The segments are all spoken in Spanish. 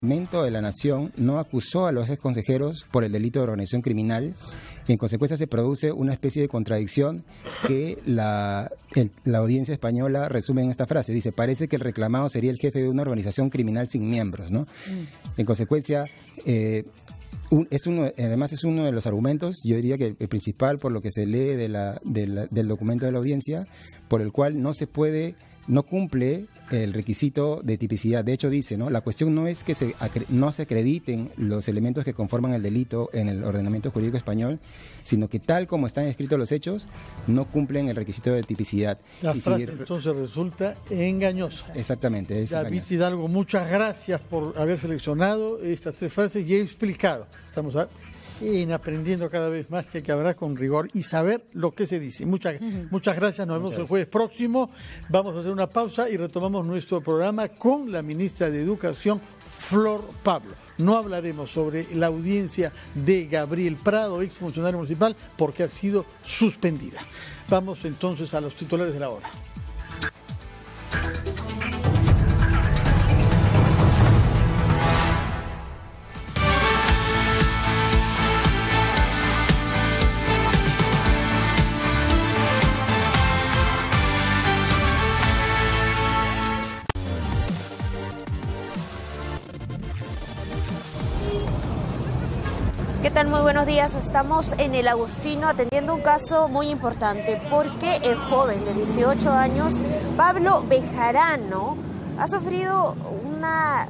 Mento de la Nación no acusó a los ex consejeros por el delito de organización criminal y en consecuencia se produce una especie de contradicción que la, la audiencia española resume en esta frase. Dice, parece que el reclamado sería el jefe de una organización criminal sin miembros. ¿no? Mm. En consecuencia, eh, es uno, además es uno de los argumentos, yo diría que el, principal por lo que se lee del documento de la audiencia, por el cual no se puede no cumple el requisito de tipicidad. De hecho, dice, ¿no? La cuestión no es que se no se acrediten los elementos que conforman el delito en el ordenamiento jurídico español, sino que tal como están escritos los hechos, no cumplen el requisito de tipicidad. La frase, entonces resulta engañosa. Exactamente. David Hidalgo, muchas gracias por haber seleccionado estas tres frases y he explicado. Estamos a en aprendiendo cada vez más que hay que con rigor y saber lo que se dice. Muchas, muchas gracias, nos vemos el jueves próximo. Vamos a hacer una pausa y retomamos nuestro programa con la ministra de Educación, Flor Pablo. No hablaremos sobre la audiencia de Gabriel Prado, ex funcionario municipal, porque ha sido suspendida. Vamos entonces a los titulares de la hora. estamos en el Agustino atendiendo un caso muy importante porque el joven de 18 años, Pablo Bejarano, ha sufrido una,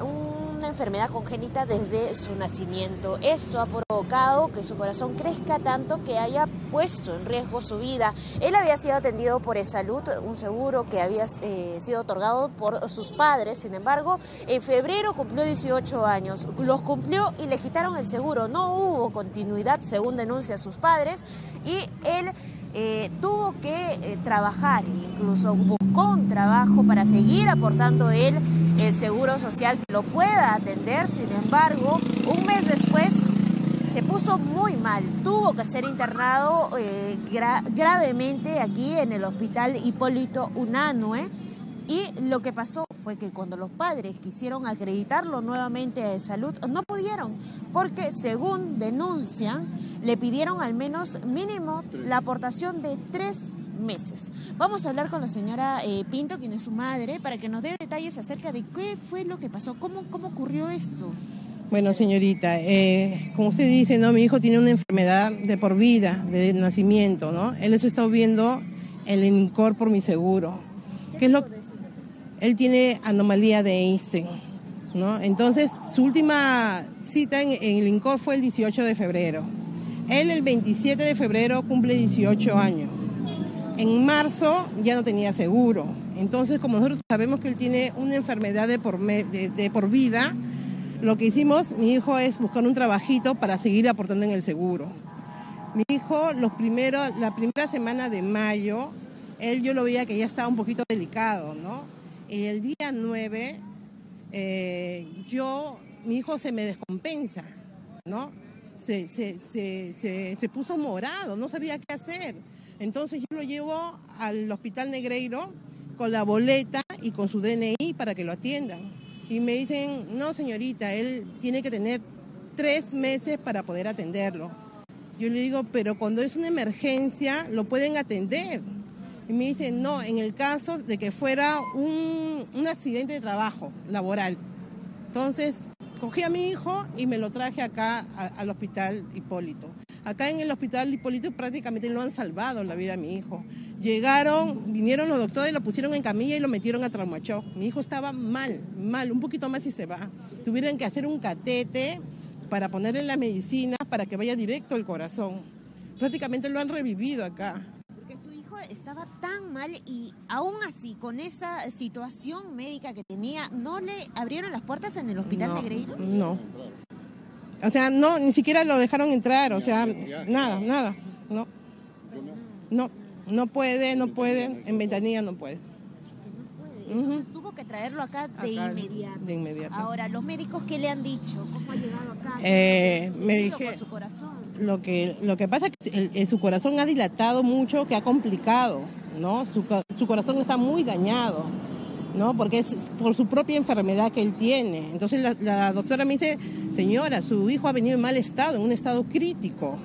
enfermedad congénita desde su nacimiento. Eso ha provocado que su corazón crezca tanto que haya puesto en riesgo su vida. Él había sido atendido por e salud, un seguro que había eh, sido otorgado por sus padres. Sin embargo, en febrero cumplió 18 años. Los cumplió y le quitaron el seguro. No hubo continuidad, según denuncia sus padres, y él eh, tuvo que eh, trabajar, incluso con trabajo para seguir aportando él el Seguro Social lo pueda atender. Sin embargo, un mes después se puso muy mal, tuvo que ser internado eh, gravemente aquí en el hospital Hipólito Unanue. Y lo que pasó fue que cuando los padres quisieron acreditarlo nuevamente de salud, no pudieron, porque según denuncian, le pidieron al menos mínimo la aportación de tres meses. Vamos a hablar con la señora eh, Pinto, quien es su madre, para que nos dé detalles acerca de qué fue lo que pasó, cómo, cómo ocurrió esto. Bueno, señorita, eh, como usted dice, no, mi hijo tiene una enfermedad de por vida, de nacimiento, ¿no? Él está estado viendo el INCOR por mi seguro. ¿Qué, es lo Él tiene anomalía de Einstein, ¿no? Entonces, su última cita en, en el INCOR fue el 18 de febrero. Él el 27 de febrero cumple 18 años. En marzo ya no tenía seguro. Entonces, como nosotros sabemos que él tiene una enfermedad de por, vida, lo que hicimos, mi hijo, es buscar un trabajito para seguir aportando en el seguro. Mi hijo, los primeros, la primera semana de mayo, él yo lo veía que ya estaba un poquito delicado, ¿no? Y el día 9, eh, yo, mi hijo se me descompensa, ¿no? Se, se puso morado, no sabía qué hacer. Entonces yo lo llevo al Hospital Negreiro con la boleta y con su DNI para que lo atiendan. Y me dicen, no señorita, él tiene que tener tres meses para poder atenderlo. Yo le digo, pero cuando es una emergencia lo pueden atender. Y me dicen, no, en el caso de que fuera un, accidente de trabajo laboral. Entonces, cogí a mi hijo y me lo traje acá al hospital Hipólito. Acá en el hospital Hipólito prácticamente lo han salvado la vida a mi hijo. Llegaron, vinieron los doctores, lo pusieron en camilla y lo metieron a traumachoc. Mi hijo estaba mal, mal, un poquito más y se va. Tuvieron que hacer un catete para ponerle la medicina para que vaya directo al corazón. Prácticamente lo han revivido acá. Porque su hijo estaba tan mal y aún así, con esa situación médica que tenía, ¿no le abrieron las puertas en el hospital de Negreiros? No. O sea, no, ni siquiera lo dejaron entrar, o sea, nada, nada, no. No, no puede, no puede, en ventanilla no puede. tuvo que traerlo acá de, inmediato. Ahora, ¿los médicos qué le han dicho? ¿Cómo ha llegado acá? Eh, me dije, Lo que, lo que pasa es que eh, su corazón ha dilatado mucho, que ha complicado, ¿no? Su, su corazón está muy dañado. ¿no? Porque es por su propia enfermedad que él tiene. Entonces la, doctora me dice, señora, su hijo ha venido en mal estado, en un estado crítico,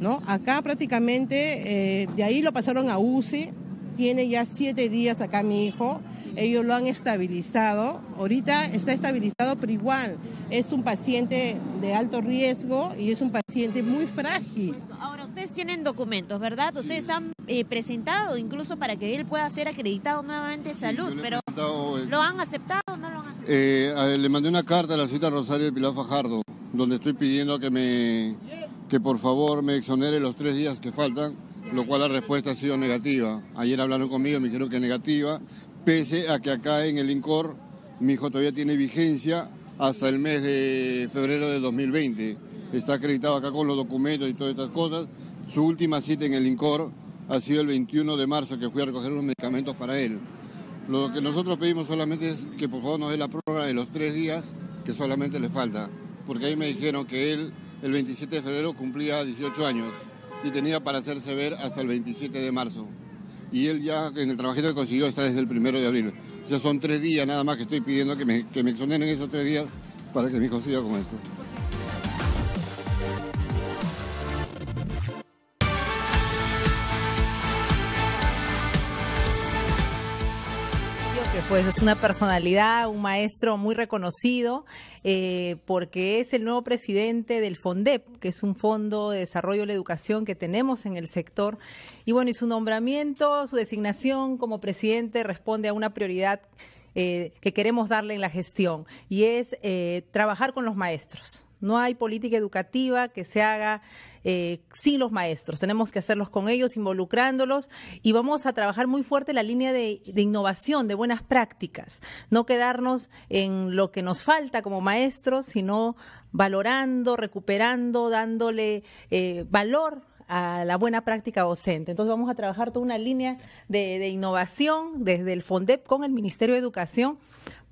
¿no? Acá prácticamente eh, de ahí lo pasaron a UCI tiene ya siete días acá mi hijo, ellos lo han estabilizado, ahorita está estabilizado, pero igual es un paciente de alto riesgo y es un paciente muy frágil. Ahora, ustedes tienen documentos, ¿verdad? Ustedes han eh, presentado incluso para que él pueda ser acreditado nuevamente en salud, pero eh, ¿lo han aceptado o no lo han aceptado? Eh, le mandé una carta a la cita Rosario de Pilar Fajardo, donde estoy pidiendo que me que por favor me exonere los tres días que faltan lo cual la respuesta ha sido negativa. Ayer hablaron conmigo, me dijeron que negativa, pese a que acá en el INCOR mi hijo todavía tiene vigencia hasta el mes de febrero de 2020. Está acreditado acá con los documentos y todas estas cosas. Su última cita en el INCOR ha sido el 21 de marzo que fui a recoger unos medicamentos para él. Lo que nosotros pedimos solamente es que por favor nos dé la prórroga de los tres días que solamente le falta, porque ahí me dijeron que él el 27 de febrero cumplía 18 años y tenía para hacerse ver hasta el 27 de marzo. Y él ya en el trabajito que consiguió está desde el primero de abril. O sea, son tres días nada más que estoy pidiendo que me, que me exoneren esos tres días para que me hijo siga con esto. pues es una personalidad, un maestro muy reconocido, eh, porque es el nuevo presidente del FONDEP, que es un fondo de desarrollo de la educación que tenemos en el sector. Y bueno, y su nombramiento, su designación como presidente responde a una prioridad eh, que queremos darle en la gestión, y es eh, trabajar con los maestros no hay política educativa que se haga eh, sin los maestros. Tenemos que hacerlos con ellos, involucrándolos y vamos a trabajar muy fuerte la línea de, innovación, de buenas prácticas. No quedarnos en lo que nos falta como maestros, sino valorando, recuperando, dándole eh, valor a la buena práctica docente. Entonces vamos a trabajar toda una línea de, de, innovación desde el FONDEP con el Ministerio de Educación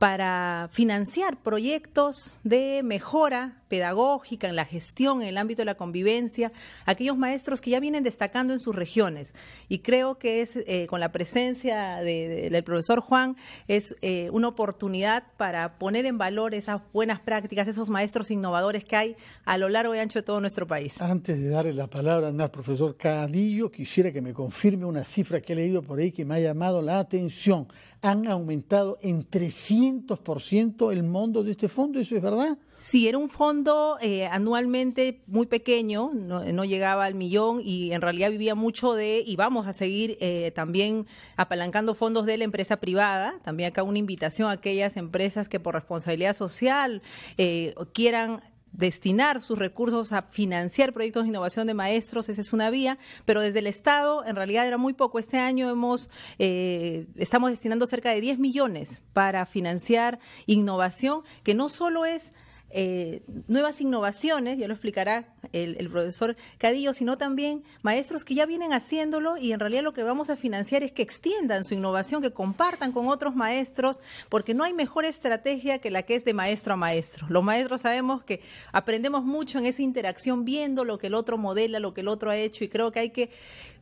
para financiar proyectos de mejora pedagógica, en la gestión, en el ámbito de la convivencia, aquellos maestros que ya vienen destacando en sus regiones. Y creo que es, eh, con la presencia del profesor Juan, es eh, una oportunidad para poner en valor esas buenas prácticas, esos maestros innovadores que hay a lo largo y ancho de todo nuestro país. Antes de darle la palabra al profesor Cadillo, quisiera que me confirme una cifra que he leído por ahí que me ha llamado la atención. Han aumentado en 300 ciento el mundo de este fondo, ¿eso es verdad? Sí, era un fondo eh, anualmente muy pequeño, no, llegaba al millón y en realidad vivía mucho de, y vamos a seguir eh, también apalancando fondos de la empresa privada, también acá una invitación a aquellas empresas que por responsabilidad social eh, quieran destinar sus recursos a financiar proyectos de innovación de maestros, esa es una vía, pero desde el Estado en realidad era muy poco. Este año hemos eh, estamos destinando cerca de 10 millones para financiar innovación, que no solo es eh, nuevas innovaciones, ya lo explicará el, profesor Cadillo, sino también maestros que ya vienen haciéndolo y en realidad lo que vamos a financiar es que extiendan su innovación, que compartan con otros maestros, porque no hay mejor estrategia que la que es de maestro a maestro. Los maestros sabemos que aprendemos mucho en esa interacción viendo lo que el otro modela, lo que el otro ha hecho y creo que hay que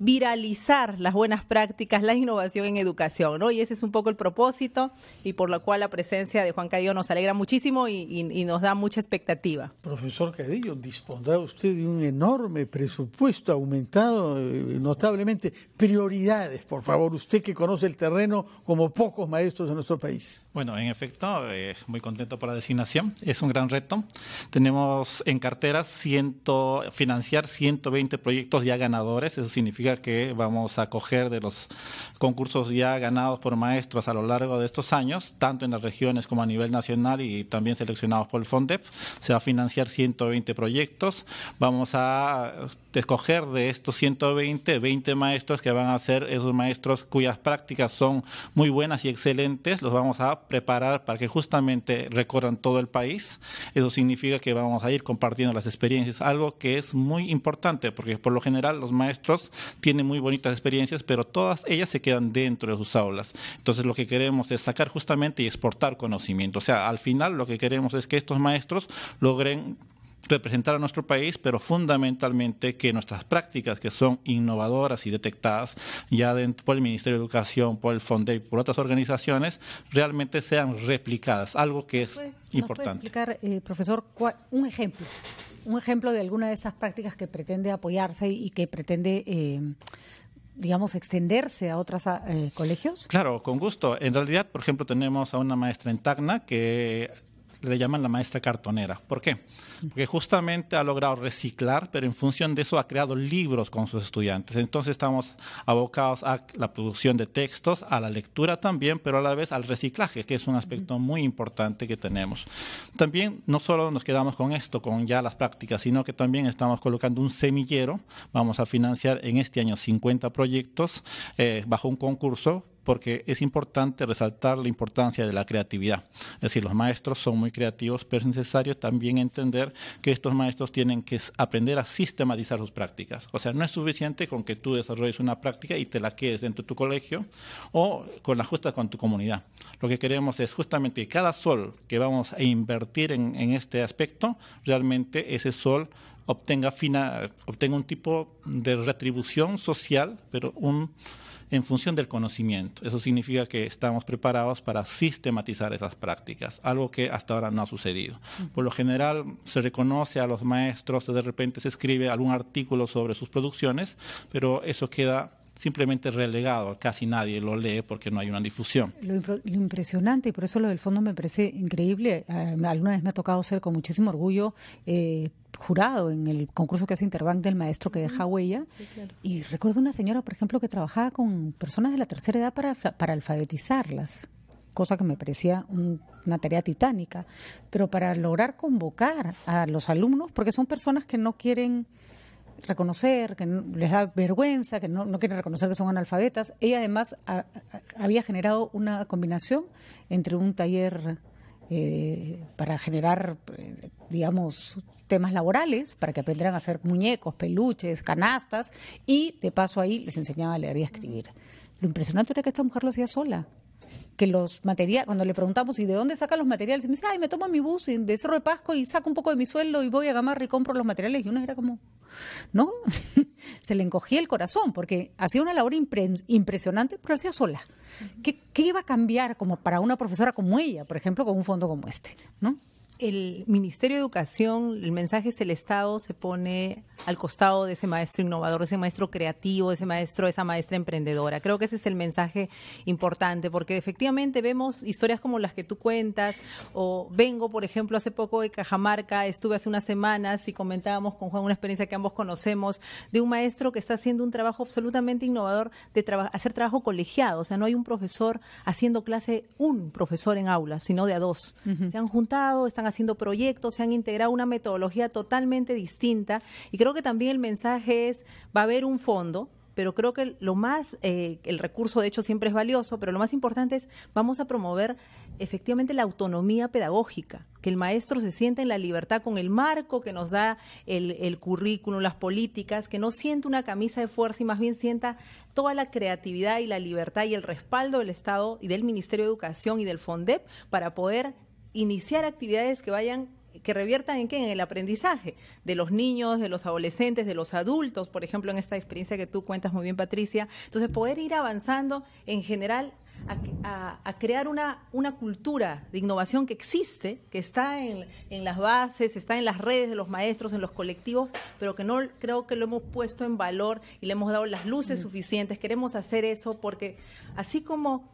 viralizar las buenas prácticas, la innovación en educación, ¿no? Y ese es un poco el propósito y por lo cual la presencia de Juan Cadillo nos alegra muchísimo y, y nos da mucha expectativa. Profesor Cadillo, dispondrá usted de un enorme presupuesto aumentado eh, notablemente. Prioridades, por favor, usted que conoce el terreno como pocos maestros en nuestro país. Bueno, en efecto, eh, muy contento por la designación. Es un gran reto. Tenemos en cartera ciento, financiar 120 proyectos ya ganadores. Eso significa que vamos a coger de los concursos ya ganados por maestros a lo largo de estos años, tanto en las regiones como a nivel nacional y también seleccionados por el FONDEP. Se va a financiar 120 proyectos. Vamos a escoger de estos 120, 20 maestros que van a ser esos maestros cuyas prácticas son muy buenas y excelentes. Los vamos a preparar para que justamente recorran todo el país. Eso significa que vamos a ir compartiendo las experiencias, algo que es muy importante, porque por lo general los maestros tienen muy bonitas experiencias, pero todas ellas se quedan dentro de sus aulas. Entonces lo que queremos es sacar justamente y exportar conocimiento. O sea, al final lo que queremos es que estos maestros logren representar a nuestro país, pero fundamentalmente que nuestras prácticas que son innovadoras y detectadas ya dentro, por el Ministerio de Educación, por el y por otras organizaciones, realmente sean replicadas, algo que es importante. puede explicar, eh, profesor, un ejemplo? Un ejemplo de alguna de esas prácticas que pretende apoyarse y que pretende... Eh, digamos, extenderse a otros eh, colegios? Claro, con gusto. En realidad, por ejemplo, tenemos a una maestra en Tacna que le llaman la maestra cartonera. ¿Por qué? Porque justamente ha logrado reciclar, pero en función de eso ha creado libros con sus estudiantes. Entonces estamos abocados a la producción de textos, a la lectura también, pero a la vez al reciclaje, que es un aspecto muy importante que tenemos. También no solo nos quedamos con esto, con ya las prácticas, sino que también estamos colocando un semillero. Vamos a financiar en este año 50 proyectos eh, bajo un concurso porque es importante resaltar la importancia de la creatividad. Es decir, los maestros son muy creativos, pero es necesario también entender que estos maestros tienen que aprender a sistematizar sus prácticas. O sea, no es suficiente con que tú desarrolles una práctica y te la quedes dentro de tu colegio o con la justa con tu comunidad. Lo que queremos es justamente que cada sol que vamos a invertir en, este aspecto, realmente ese sol obtenga, obtenga un tipo de retribución social, pero un en función del conocimiento. Eso significa que estamos preparados para sistematizar esas prácticas, algo que hasta ahora no ha sucedido. Por lo general se reconoce a los maestros, de repente se escribe algún artículo sobre sus producciones, pero eso queda simplemente relegado, casi nadie lo lee porque no hay una difusión. Lo, impresionante, y por eso lo del fondo me parece increíble, eh, alguna vez me ha tocado ser con muchísimo orgullo eh, jurado en el concurso que hace Interbank del maestro que deja huella. Y recuerdo una señora, por ejemplo, que trabajaba con personas de la tercera edad para, para alfabetizarlas cosa que me parecía una tarea titánica, pero para lograr convocar a los alumnos, porque son personas que no quieren reconocer, que les da vergüenza, que no, no, quieren reconocer que son analfabetas. Ella además había generado una combinación entre un taller eh, para generar, digamos, temas laborales, para que aprendieran a hacer muñecos, peluches, canastas, y de paso ahí les enseñaba a leer y a escribir. Lo impresionante era que esta mujer lo hacía sola que los materiales, cuando le preguntamos y de dónde saca los materiales, y me dice, ay, me tomo mi bus de Cerro de Pasco y saco un poco de mi sueldo y voy a Gamarra y compro los materiales. Y uno era como, ¿no? se le encogía el corazón porque hacía una labor impresionante, pero hacía sola. ¿Qué, ¿Qué iba a cambiar como para una profesora como ella, por ejemplo, con un fondo como este, ¿no? el Ministerio de Educación, el mensaje es el Estado se pone al costado de ese maestro innovador, de ese maestro creativo, de ese maestro, esa maestra emprendedora. Creo que ese es el mensaje importante, porque efectivamente vemos historias como las que tú cuentas, o vengo, por ejemplo, hace poco de Cajamarca, estuve hace unas semanas y comentábamos con Juan una experiencia que ambos conocemos, de un maestro que está haciendo un trabajo absolutamente innovador de hacer trabajo colegiado, o sea, no hay un profesor haciendo clase, un profesor en aula, sino de a dos. Se han juntado, están haciendo proyectos, se han integrado una metodología totalmente distinta y creo que también el mensaje es, va a haber un fondo, pero creo que lo más, eh, el recurso de hecho siempre es valioso, pero lo más importante es vamos a promover efectivamente la autonomía pedagógica, que el maestro se sienta en la libertad con el marco que nos da el, el currículum, las políticas, que no sienta una camisa de fuerza y más bien sienta toda la creatividad y la libertad y el respaldo del Estado y del Ministerio de Educación y del FONDEP para poder iniciar actividades que vayan que reviertan en qué? En el aprendizaje de los niños, de los adolescentes, de los adultos, por ejemplo, en esta experiencia que tú cuentas muy bien, Patricia. Entonces, poder ir avanzando en general a, crear una, una, cultura de innovación que existe, que está en, las bases, está en las redes de los maestros, en los colectivos, pero que no creo que lo hemos puesto en valor y le hemos dado las luces mm. suficientes. Queremos hacer eso porque así como...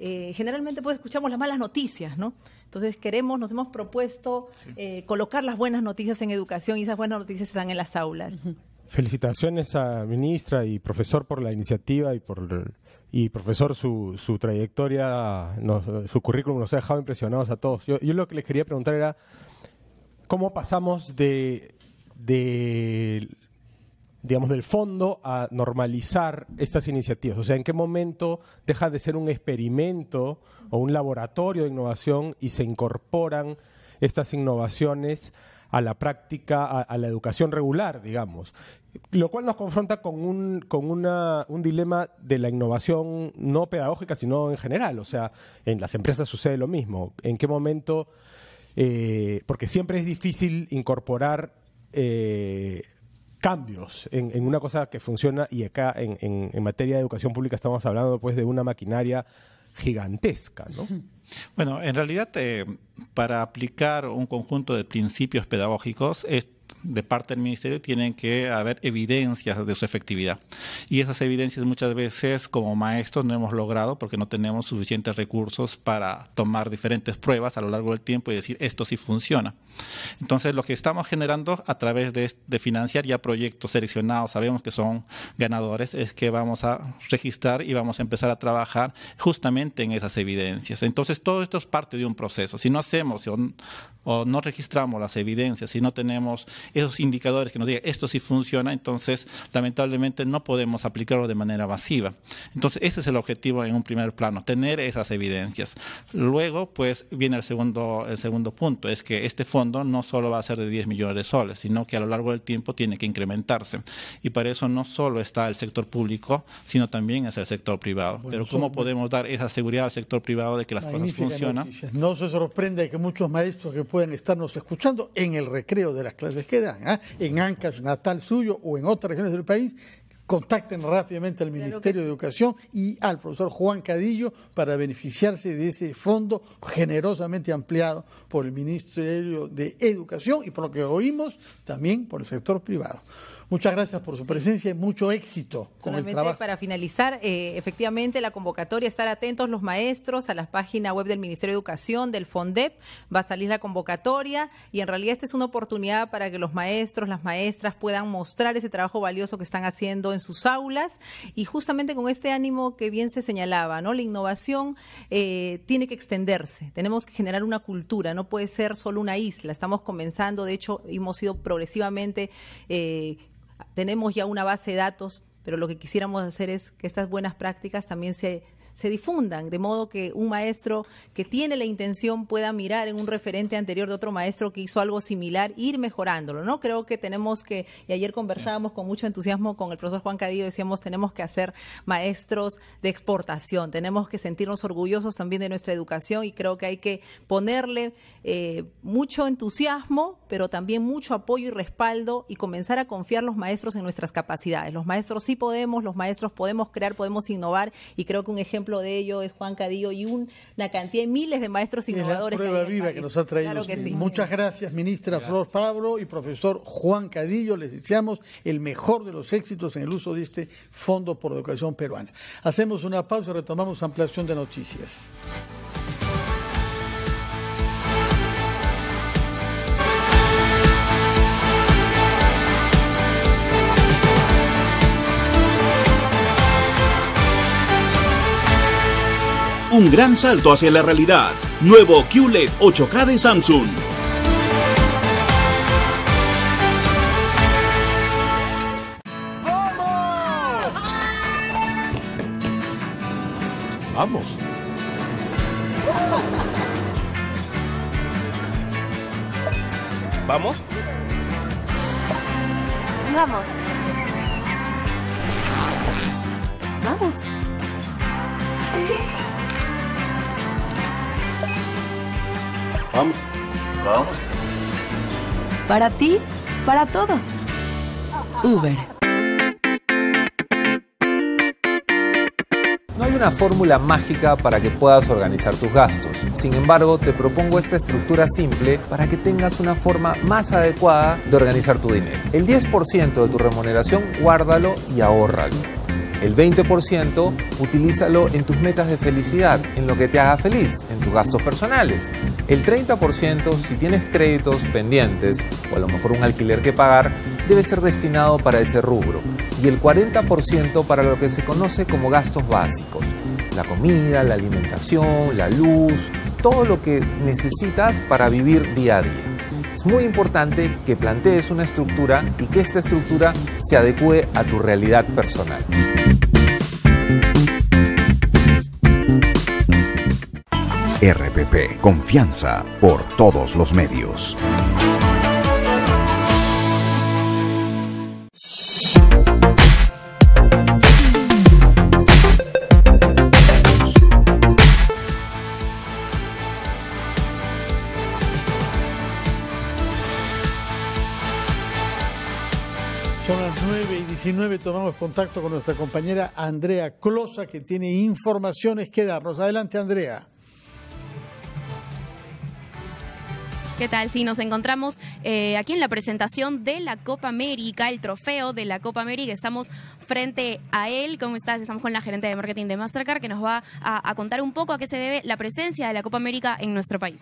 Eh, generalmente pues escuchamos las malas noticias, ¿no? Entonces queremos, nos hemos propuesto eh, colocar las buenas noticias en educación y esas buenas noticias están en las aulas. Felicitaciones a ministra y profesor por la iniciativa y por y profesor su, trayectoria, su currículum nos ha dejado impresionados a todos. Yo, lo que les quería preguntar era cómo pasamos de, de digamos, del fondo a normalizar estas iniciativas? O sea, ¿en qué momento deja de ser un experimento o un laboratorio de innovación y se incorporan estas innovaciones a la práctica, a, la educación regular, digamos? Lo cual nos confronta con, un, con un dilema de la innovación no pedagógica, sino en general. O sea, en las empresas sucede lo mismo. ¿En qué momento... Eh, porque siempre es difícil incorporar eh, cambios en, una cosa que funciona y acá en, materia de educación pública estamos hablando pues de una maquinaria gigantesca, ¿no? Bueno, en realidad eh, para aplicar un conjunto de principios pedagógicos es de parte del ministerio tienen que haber evidencias de su efectividad. Y esas evidencias muchas veces como maestros no hemos logrado porque no tenemos suficientes recursos para tomar diferentes pruebas a lo largo del tiempo y decir esto sí funciona. Entonces lo que estamos generando a través de, financiar ya proyectos seleccionados, sabemos que son ganadores, es que vamos a registrar y vamos a empezar a trabajar justamente en esas evidencias. Entonces todo esto es parte de un proceso. Si no hacemos o no registramos las evidencias, si no tenemos esos indicadores que nos digan esto sí funciona, entonces lamentablemente no podemos aplicarlo de manera masiva. Entonces ese es el objetivo en un primer plano, tener esas evidencias. Luego pues viene el segundo, el segundo punto, es que este fondo no solo va a ser de 10 millones de soles, sino que a lo largo del tiempo tiene que incrementarse. Y para eso no solo está el sector público, sino también es el sector privado. Pero ¿cómo podemos dar esa seguridad al sector privado de que las cosas funcionan? No se sorprende que muchos maestros que pueden estarnos escuchando en el recreo de las clases ¿ah? en Ancash, natal suyo o en otras regiones del país, contacten rápidamente al Ministerio de Educación y al profesor Juan Cadillo para beneficiarse de ese fondo generosamente ampliado por el Ministerio de Educación y por lo que oímos también por el sector privado. Muchas gracias por su presencia y mucho éxito con el trabajo. Para finalizar, eh, efectivamente la convocatoria, estar atentos los maestros a la página web del Ministerio de Educación, del FONDEP, va a salir la convocatoria y en realidad esta es una oportunidad para que los maestros, las maestras puedan mostrar ese trabajo valioso que están haciendo en sus aulas y justamente con este ánimo que bien se señalaba, ¿no? La innovación eh, tiene que extenderse, tenemos que generar una cultura, no puede ser solo una isla, estamos comenzando, de hecho hemos ido progresivamente eh, tenemos ya una base de datos pero lo que quisiéramos hacer es que estas buenas prácticas también se, se difundan, de modo que un maestro que tiene la intención pueda mirar en un referente anterior de otro maestro que hizo algo similar, ir mejorándolo, ¿no? Creo que tenemos que, y ayer conversábamos con mucho entusiasmo con el profesor Juan Cadillo, decíamos, tenemos que hacer maestros de exportación, tenemos que sentirnos orgullosos también de nuestra educación y creo que hay que ponerle eh, mucho entusiasmo, pero también mucho apoyo y respaldo y comenzar a confiar los maestros en nuestras capacidades. Los maestros sí podemos, los maestros podemos crear, podemos innovar y creo que un ejemplo de ello es Juan Cadillo y una cantidad de miles de maestros innovadores. la prueba viva que nos ha traído. Muchas gracias, ministra Flor Pablo y profesor Juan Cadillo. Les deseamos el mejor de los éxitos en el uso de este Fondo por Educación Peruana. Hacemos una pausa, y retomamos ampliación de noticias. un gran salto hacia la realidad. Nuevo QLED 8K de Samsung. ¡Vamos! Vamos. ¿Vamos? Vamos. Vamos. Vamos. Vamos. Para ti, para todos. Uber. No hay una fórmula mágica para que puedas organizar tus gastos. Sin embargo, te propongo esta estructura simple para que tengas una forma más adecuada de organizar tu dinero. El 10% de tu remuneración guárdalo y ahórralo. El 20% utilízalo en tus metas de felicidad, en lo que te haga feliz, en tus gastos personales. El 30%, si tienes créditos pendientes o a lo mejor un alquiler que pagar, debe ser destinado para ese rubro y el 40% para lo que se conoce como gastos básicos, la comida, la alimentación, la luz, todo lo que necesitas para vivir día a día. Es muy importante que plantees una estructura y que esta estructura se adecue a tu realidad personal. RPP. Confianza por todos los medios. Son las 9 y 19, tomamos contacto con nuestra compañera Andrea Closa, que tiene informaciones que darnos. Adelante, Andrea. ¿Qué tal? Sí, nos encontramos eh, aquí en la presentación de la Copa América, el trofeo de la Copa América. Estamos frente a él. ¿Cómo estás? Estamos con la gerente de marketing de Mastercard que nos va a, a contar un poco a qué se debe la presencia de la Copa América en nuestro país.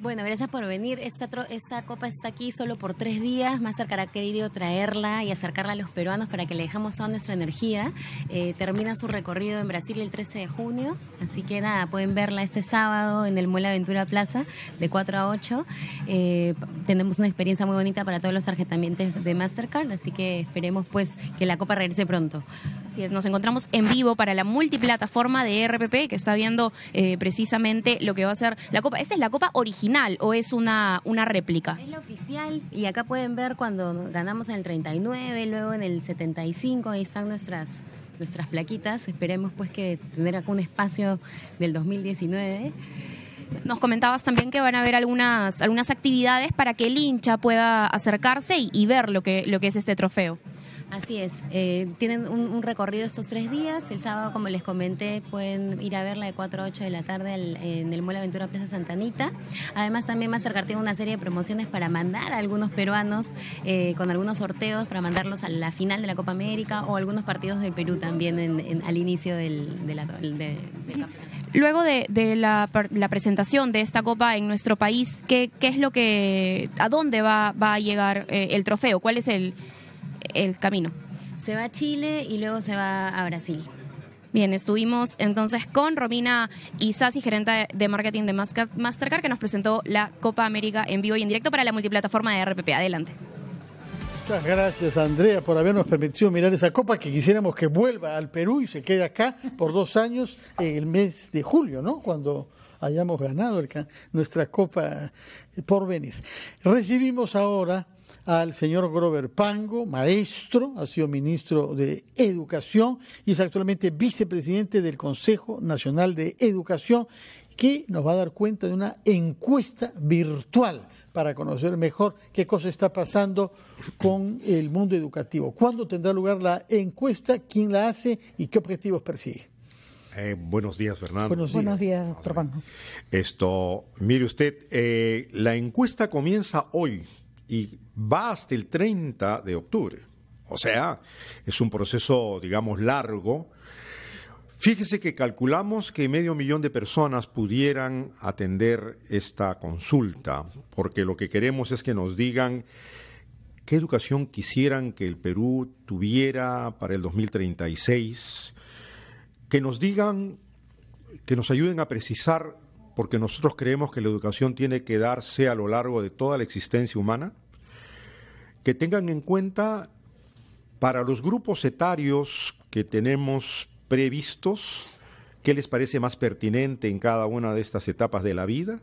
Bueno, gracias por venir. Esta, esta copa está aquí solo por tres días. Mastercard ha querido traerla y acercarla a los peruanos para que le dejamos toda nuestra energía. Eh, termina su recorrido en Brasil el 13 de junio. Así que nada, pueden verla este sábado en el Muela Aventura Plaza de 4 a 8. Eh, tenemos una experiencia muy bonita para todos los tarjetamientos de Mastercard. Así que esperemos pues que la copa regrese pronto. Así es, nos encontramos en vivo para la multiplataforma de RPP que está viendo eh, precisamente lo que va a ser la copa. Esta es la copa original o es una, una réplica? Es la oficial y acá pueden ver cuando ganamos en el 39, luego en el 75, ahí están nuestras nuestras plaquitas, esperemos pues que tener acá un espacio del 2019. Nos comentabas también que van a haber algunas, algunas actividades para que el hincha pueda acercarse y, y ver lo que, lo que es este trofeo. Así es, eh, tienen un, recorrido estos tres días. El sábado, como les comenté, pueden ir a verla de 4 a 8 de la tarde en el Muelle Aventura Plaza Santanita. Además, también Mastercard tiene una serie de promociones para mandar a algunos peruanos eh, con algunos sorteos para mandarlos a la final de la Copa América o algunos partidos del Perú también al inicio del, de Luego de, la, presentación de esta copa en nuestro país, ¿qué, es lo que, a dónde va, a llegar eh, el trofeo? ¿Cuál es el, el camino. Se va a Chile y luego se va a Brasil. Bien, estuvimos entonces con Romina Isasi, gerente de marketing de Mastercard, que nos presentó la Copa América en vivo y en directo para la multiplataforma de RPP. Adelante. Muchas gracias, Andrea, por habernos permitido mirar esa copa que quisiéramos que vuelva al Perú y se quede acá por dos años en el mes de julio, ¿no? Cuando hayamos ganado nuestra copa por Venice. Recibimos ahora al señor Grover Pango, maestro, ha sido ministro de Educación y es actualmente vicepresidente del Consejo Nacional de Educación, que nos va a dar cuenta de una encuesta virtual para conocer mejor qué cosa está pasando con el mundo educativo. ¿Cuándo tendrá lugar la encuesta? ¿Quién la hace y qué objetivos persigue? Eh, buenos días, Fernando. Buenos días, doctor Pango. Esto, mire usted, eh, la encuesta comienza hoy, y va hasta el 30 de octubre. O sea, es un proceso, digamos, largo. Fíjese que calculamos que medio millón de personas pudieran atender esta consulta, porque lo que queremos es que nos digan qué educación quisieran que el Perú tuviera para el 2036, que nos digan, que nos ayuden a precisar porque nosotros creemos que la educación tiene que darse a lo largo de toda la existencia humana, que tengan en cuenta para los grupos etarios que tenemos previstos, qué les parece más pertinente en cada una de estas etapas de la vida,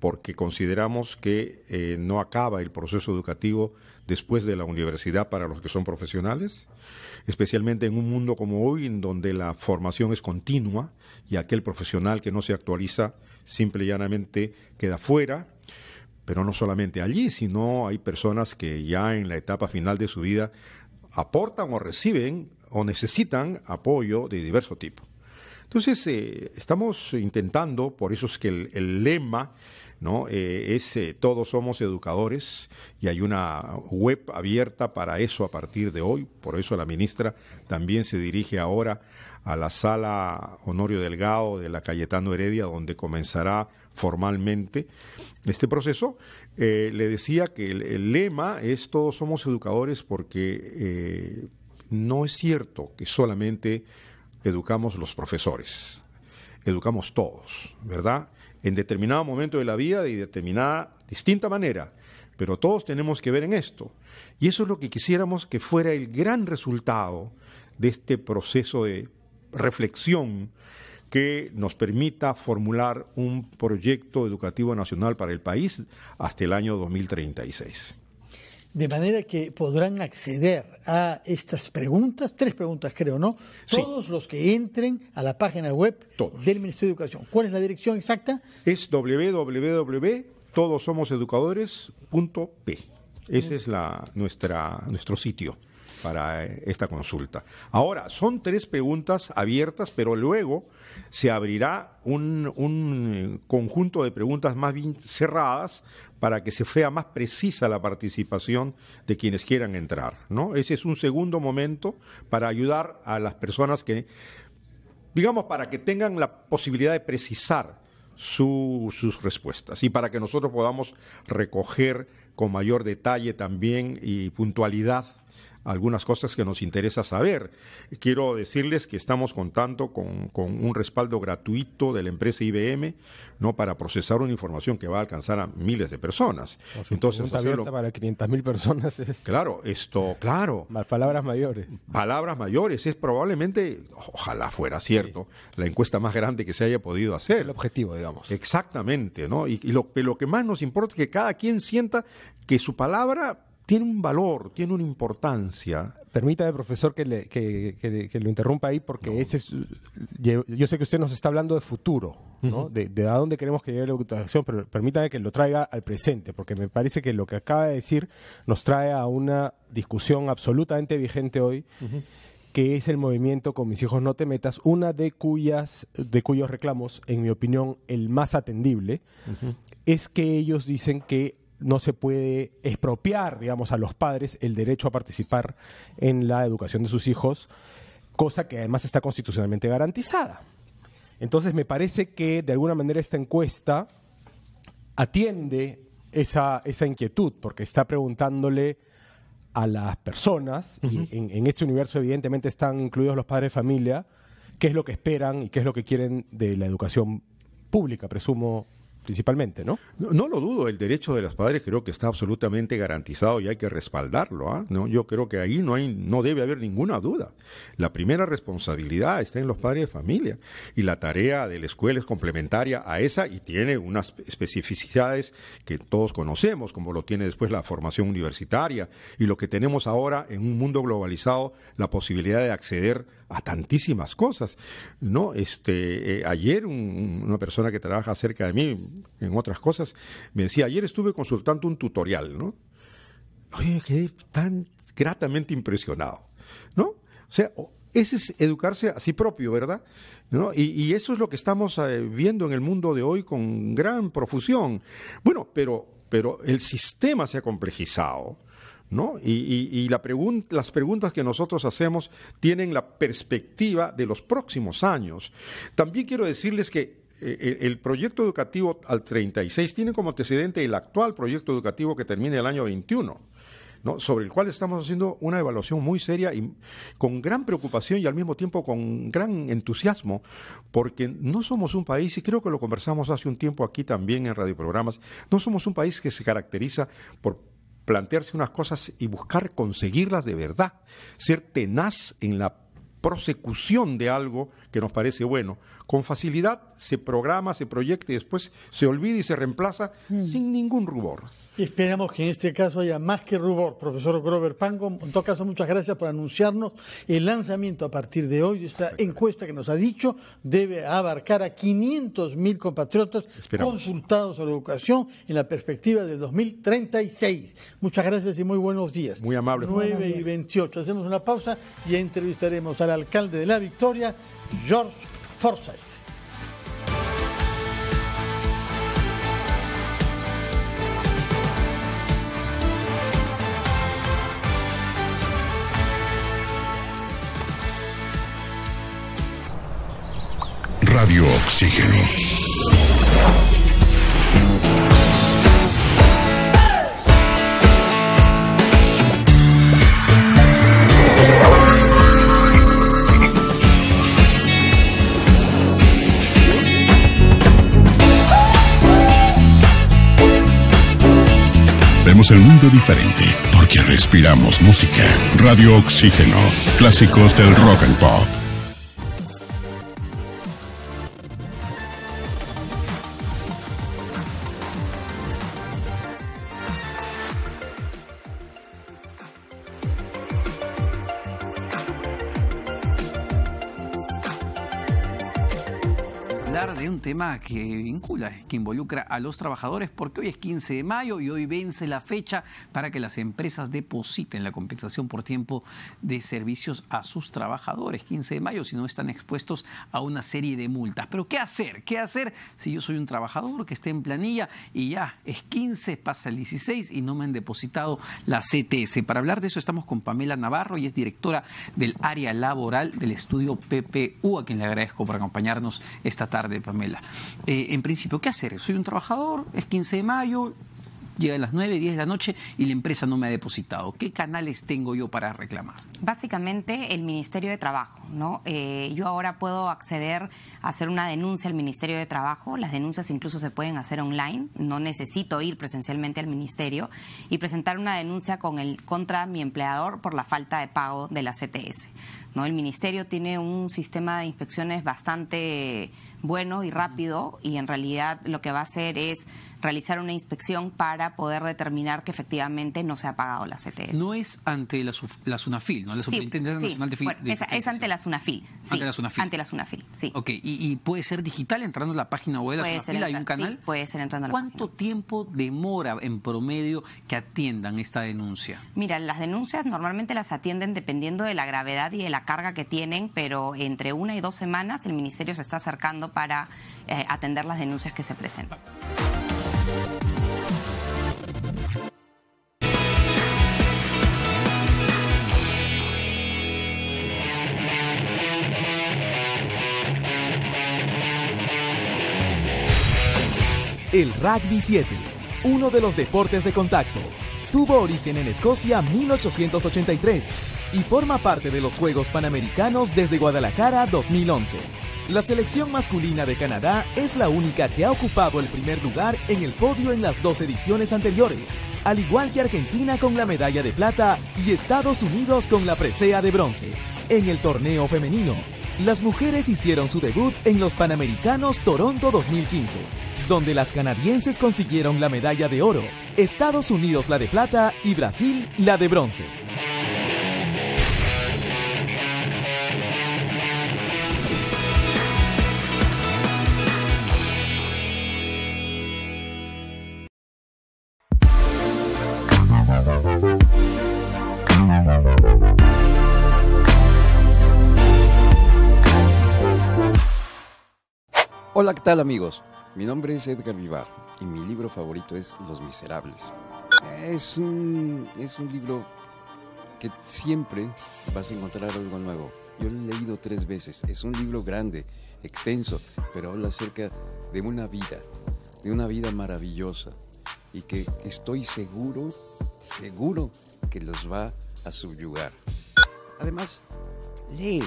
porque consideramos que eh, no acaba el proceso educativo después de la universidad para los que son profesionales, especialmente en un mundo como hoy, en donde la formación es continua, y aquel profesional que no se actualiza simple y llanamente queda fuera. Pero no solamente allí, sino hay personas que ya en la etapa final de su vida aportan o reciben o necesitan apoyo de diverso tipo. Entonces, eh, estamos intentando, por eso es que el lema ¿no? Eh, es, eh, todos somos educadores y hay una web abierta para eso a partir de hoy. Por eso la ministra también se dirige ahora a la sala Honorio Delgado de la Cayetano Heredia, donde comenzará formalmente este proceso. Eh, le decía que el, el, lema es todos somos educadores porque no es cierto que solamente educamos los profesores, educamos todos, ¿verdad? en determinado momento de la vida de determinada, distinta manera. Pero todos tenemos que ver en esto. Y eso es lo que quisiéramos que fuera el gran resultado de este proceso de reflexión que nos permita formular un proyecto educativo nacional para el país hasta el año 2036 de manera que podrán acceder a estas preguntas, tres preguntas creo, ¿no? Todos los que entren a la página web del Ministerio de Educación. ¿Cuál es la dirección exacta? Es www.todosomoseducadores.p. Ese es la, nuestra, nuestro sitio para eh, esta consulta. Ahora, son tres preguntas abiertas, pero luego se abrirá un, eh, conjunto de preguntas más bien cerradas para que se sea más precisa la participación de quienes quieran entrar. ¿no? Ese es un segundo momento para ayudar a las personas que, digamos, para que tengan la posibilidad de precisar sus respuestas y para que nosotros podamos recoger con mayor detalle también y puntualidad algunas cosas que nos interesa saber. Quiero decirles que estamos contando con, con un respaldo gratuito de la empresa IBM no para procesar una información que va a alcanzar a miles de personas. entonces Entonces, para 500 personas. Claro, esto, claro. Palabras mayores. Palabras mayores. Es probablemente, ojalá fuera cierto, la encuesta más grande que se haya podido hacer. El objetivo, digamos. Exactamente, ¿no? Y, lo que más nos importa es que cada quien sienta que su palabra tiene un valor, tiene una importancia. Permítame, profesor, que, le, lo interrumpa ahí, porque ese es, yo sé que usted nos está hablando de futuro, ¿no? de, a dónde queremos que llegue la educación, pero permítame que lo traiga al presente, porque me parece que lo que acaba de decir nos trae a una discusión absolutamente vigente hoy. que es el movimiento Con mis hijos no te metas, una de cuyas de cuyos reclamos, en mi opinión, el más atendible, es que ellos dicen que no se puede expropiar, digamos, a los padres el derecho a participar en la educación de sus hijos, cosa que además está constitucionalmente garantizada. Entonces me parece que de alguna manera esta encuesta atiende esa, esa inquietud, porque está preguntándole a las personas, y en, en, este universo evidentemente están incluidos los padres de familia, qué es lo que esperan y qué es lo que quieren de la educación pública, presumo principalmente, ¿no? ¿no? lo dudo, el derecho de los padres creo que está absolutamente garantizado y hay que respaldarlo. ah, No, yo creo que ahí no, hay, no debe haber ninguna duda. La primera responsabilidad está en los padres de familia y la tarea de la escuela es complementaria a esa y tiene unas especificidades que todos conocemos, como lo tiene después la formación universitaria y lo que tenemos ahora en un mundo globalizado, la posibilidad de acceder a tantísimas cosas. ¿no? Este, eh, ayer una persona que trabaja cerca de mí en otras cosas me decía, ayer estuve consultando un tutorial, ¿no? Oye, quedé tan gratamente impresionado, ¿no? O sea, ese es educarse a sí propio, ¿verdad? Y, y, eso es lo que estamos eh, viendo en el mundo de hoy con gran profusión. Bueno, pero, pero el sistema se ha complejizado ¿no? Y, la las preguntas que nosotros hacemos tienen la perspectiva de los próximos años. También quiero decirles que eh, el proyecto educativo al 36 tiene como antecedente el actual proyecto educativo que termina el año 21. ¿no? sobre el cual estamos haciendo una evaluación muy seria y con gran preocupación y al mismo tiempo con gran entusiasmo, porque no somos un país, y creo que lo conversamos hace un tiempo aquí también en radioprogramas, no somos un país que se caracteriza por plantearse unas cosas y buscar conseguirlas de verdad, ser tenaz en la prosecución de algo que nos parece bueno. Con facilidad se programa, se proyecta y después se olvida y se reemplaza mm. sin ningún rubor. esperamos que en este caso haya más que rubor, profesor Grover Pango. En todo caso, muchas gracias por anunciarnos el lanzamiento a partir de hoy. Esta encuesta que nos ha dicho debe abarcar a 500 mil compatriotas consultados a la educación en la perspectiva del 2036. Muchas gracias y muy buenos días. Muy amable. 9 y 28. Hacemos una pausa y entrevistaremos al alcalde de La Victoria, George Forsyth. Radio Oxígeno. el mundo diferente porque respiramos música. Radio Oxígeno, clásicos del rock and pop. que vincula, que involucra a los trabajadores, porque hoy es 15 de mayo y hoy vence la fecha para que las empresas depositen la compensación por tiempo de servicios a sus trabajadores. 15 de mayo, si no están expuestos a una serie de multas. Pero ¿qué hacer? ¿Qué hacer si yo soy un trabajador que esté en planilla y ya es 15, pasa el 16 y no me han depositado la CTS? Para hablar de eso estamos con Pamela Navarro y es directora del área laboral del estudio PPU, a quien le agradezco por acompañarnos esta tarde, Pamela. Eh, en principio, ¿qué hacer? Soy un trabajador, es 15 de mayo, llega a las 9, 10 de la noche y la empresa no me ha depositado. ¿Qué canales tengo yo para reclamar? Básicamente el Ministerio de Trabajo, ¿no? Eh, yo ahora puedo acceder a hacer una denuncia al Ministerio de Trabajo. Las denuncias incluso se pueden hacer online. No necesito ir presencialmente al Ministerio y presentar una denuncia con el, contra mi empleador por la falta de pago de la CTS. ¿no? El Ministerio tiene un sistema de inspecciones bastante bueno y rápido y en realidad lo que va a hacer es realizar una inspección para poder determinar que efectivamente no se ha pagado la CTS. No es ante la, SUNAFIL, ¿no? La es, ante la SUNAFIL. ante la SUNAFIL. Ante la SUNAFIL, sí. Ok, y, puede ser digital entrando a la página web de la hay un canal. puede ser entrando a la ¿Cuánto tiempo demora en promedio que atiendan esta denuncia? Mira, las denuncias normalmente las atienden dependiendo de la gravedad y de la carga que tienen, pero entre una y dos semanas el Ministerio se está acercando para eh, atender las denuncias que se presentan. El rugby 7, uno de los deportes de contacto, tuvo origen en Escocia 1883 y forma parte de los Juegos Panamericanos desde Guadalajara 2011. La selección masculina de Canadá es la única que ha ocupado el primer lugar en el podio en las dos ediciones anteriores, al igual que Argentina con la medalla de plata y Estados Unidos con la presea de bronce. En el torneo femenino, las mujeres hicieron su debut en los Panamericanos Toronto 2015, donde las canadienses consiguieron la medalla de oro, Estados Unidos la de plata y Brasil la de bronce. Hola, ¿qué tal amigos? Mi nombre es Edgar Vivar y mi libro favorito es Los Miserables. Es un, libro que siempre vas a encontrar algo nuevo. Yo lo he leído tres veces. Es un libro grande, extenso, pero habla acerca de una vida, de una vida maravillosa y que estoy seguro, seguro que los va a subyugar. Además, lee.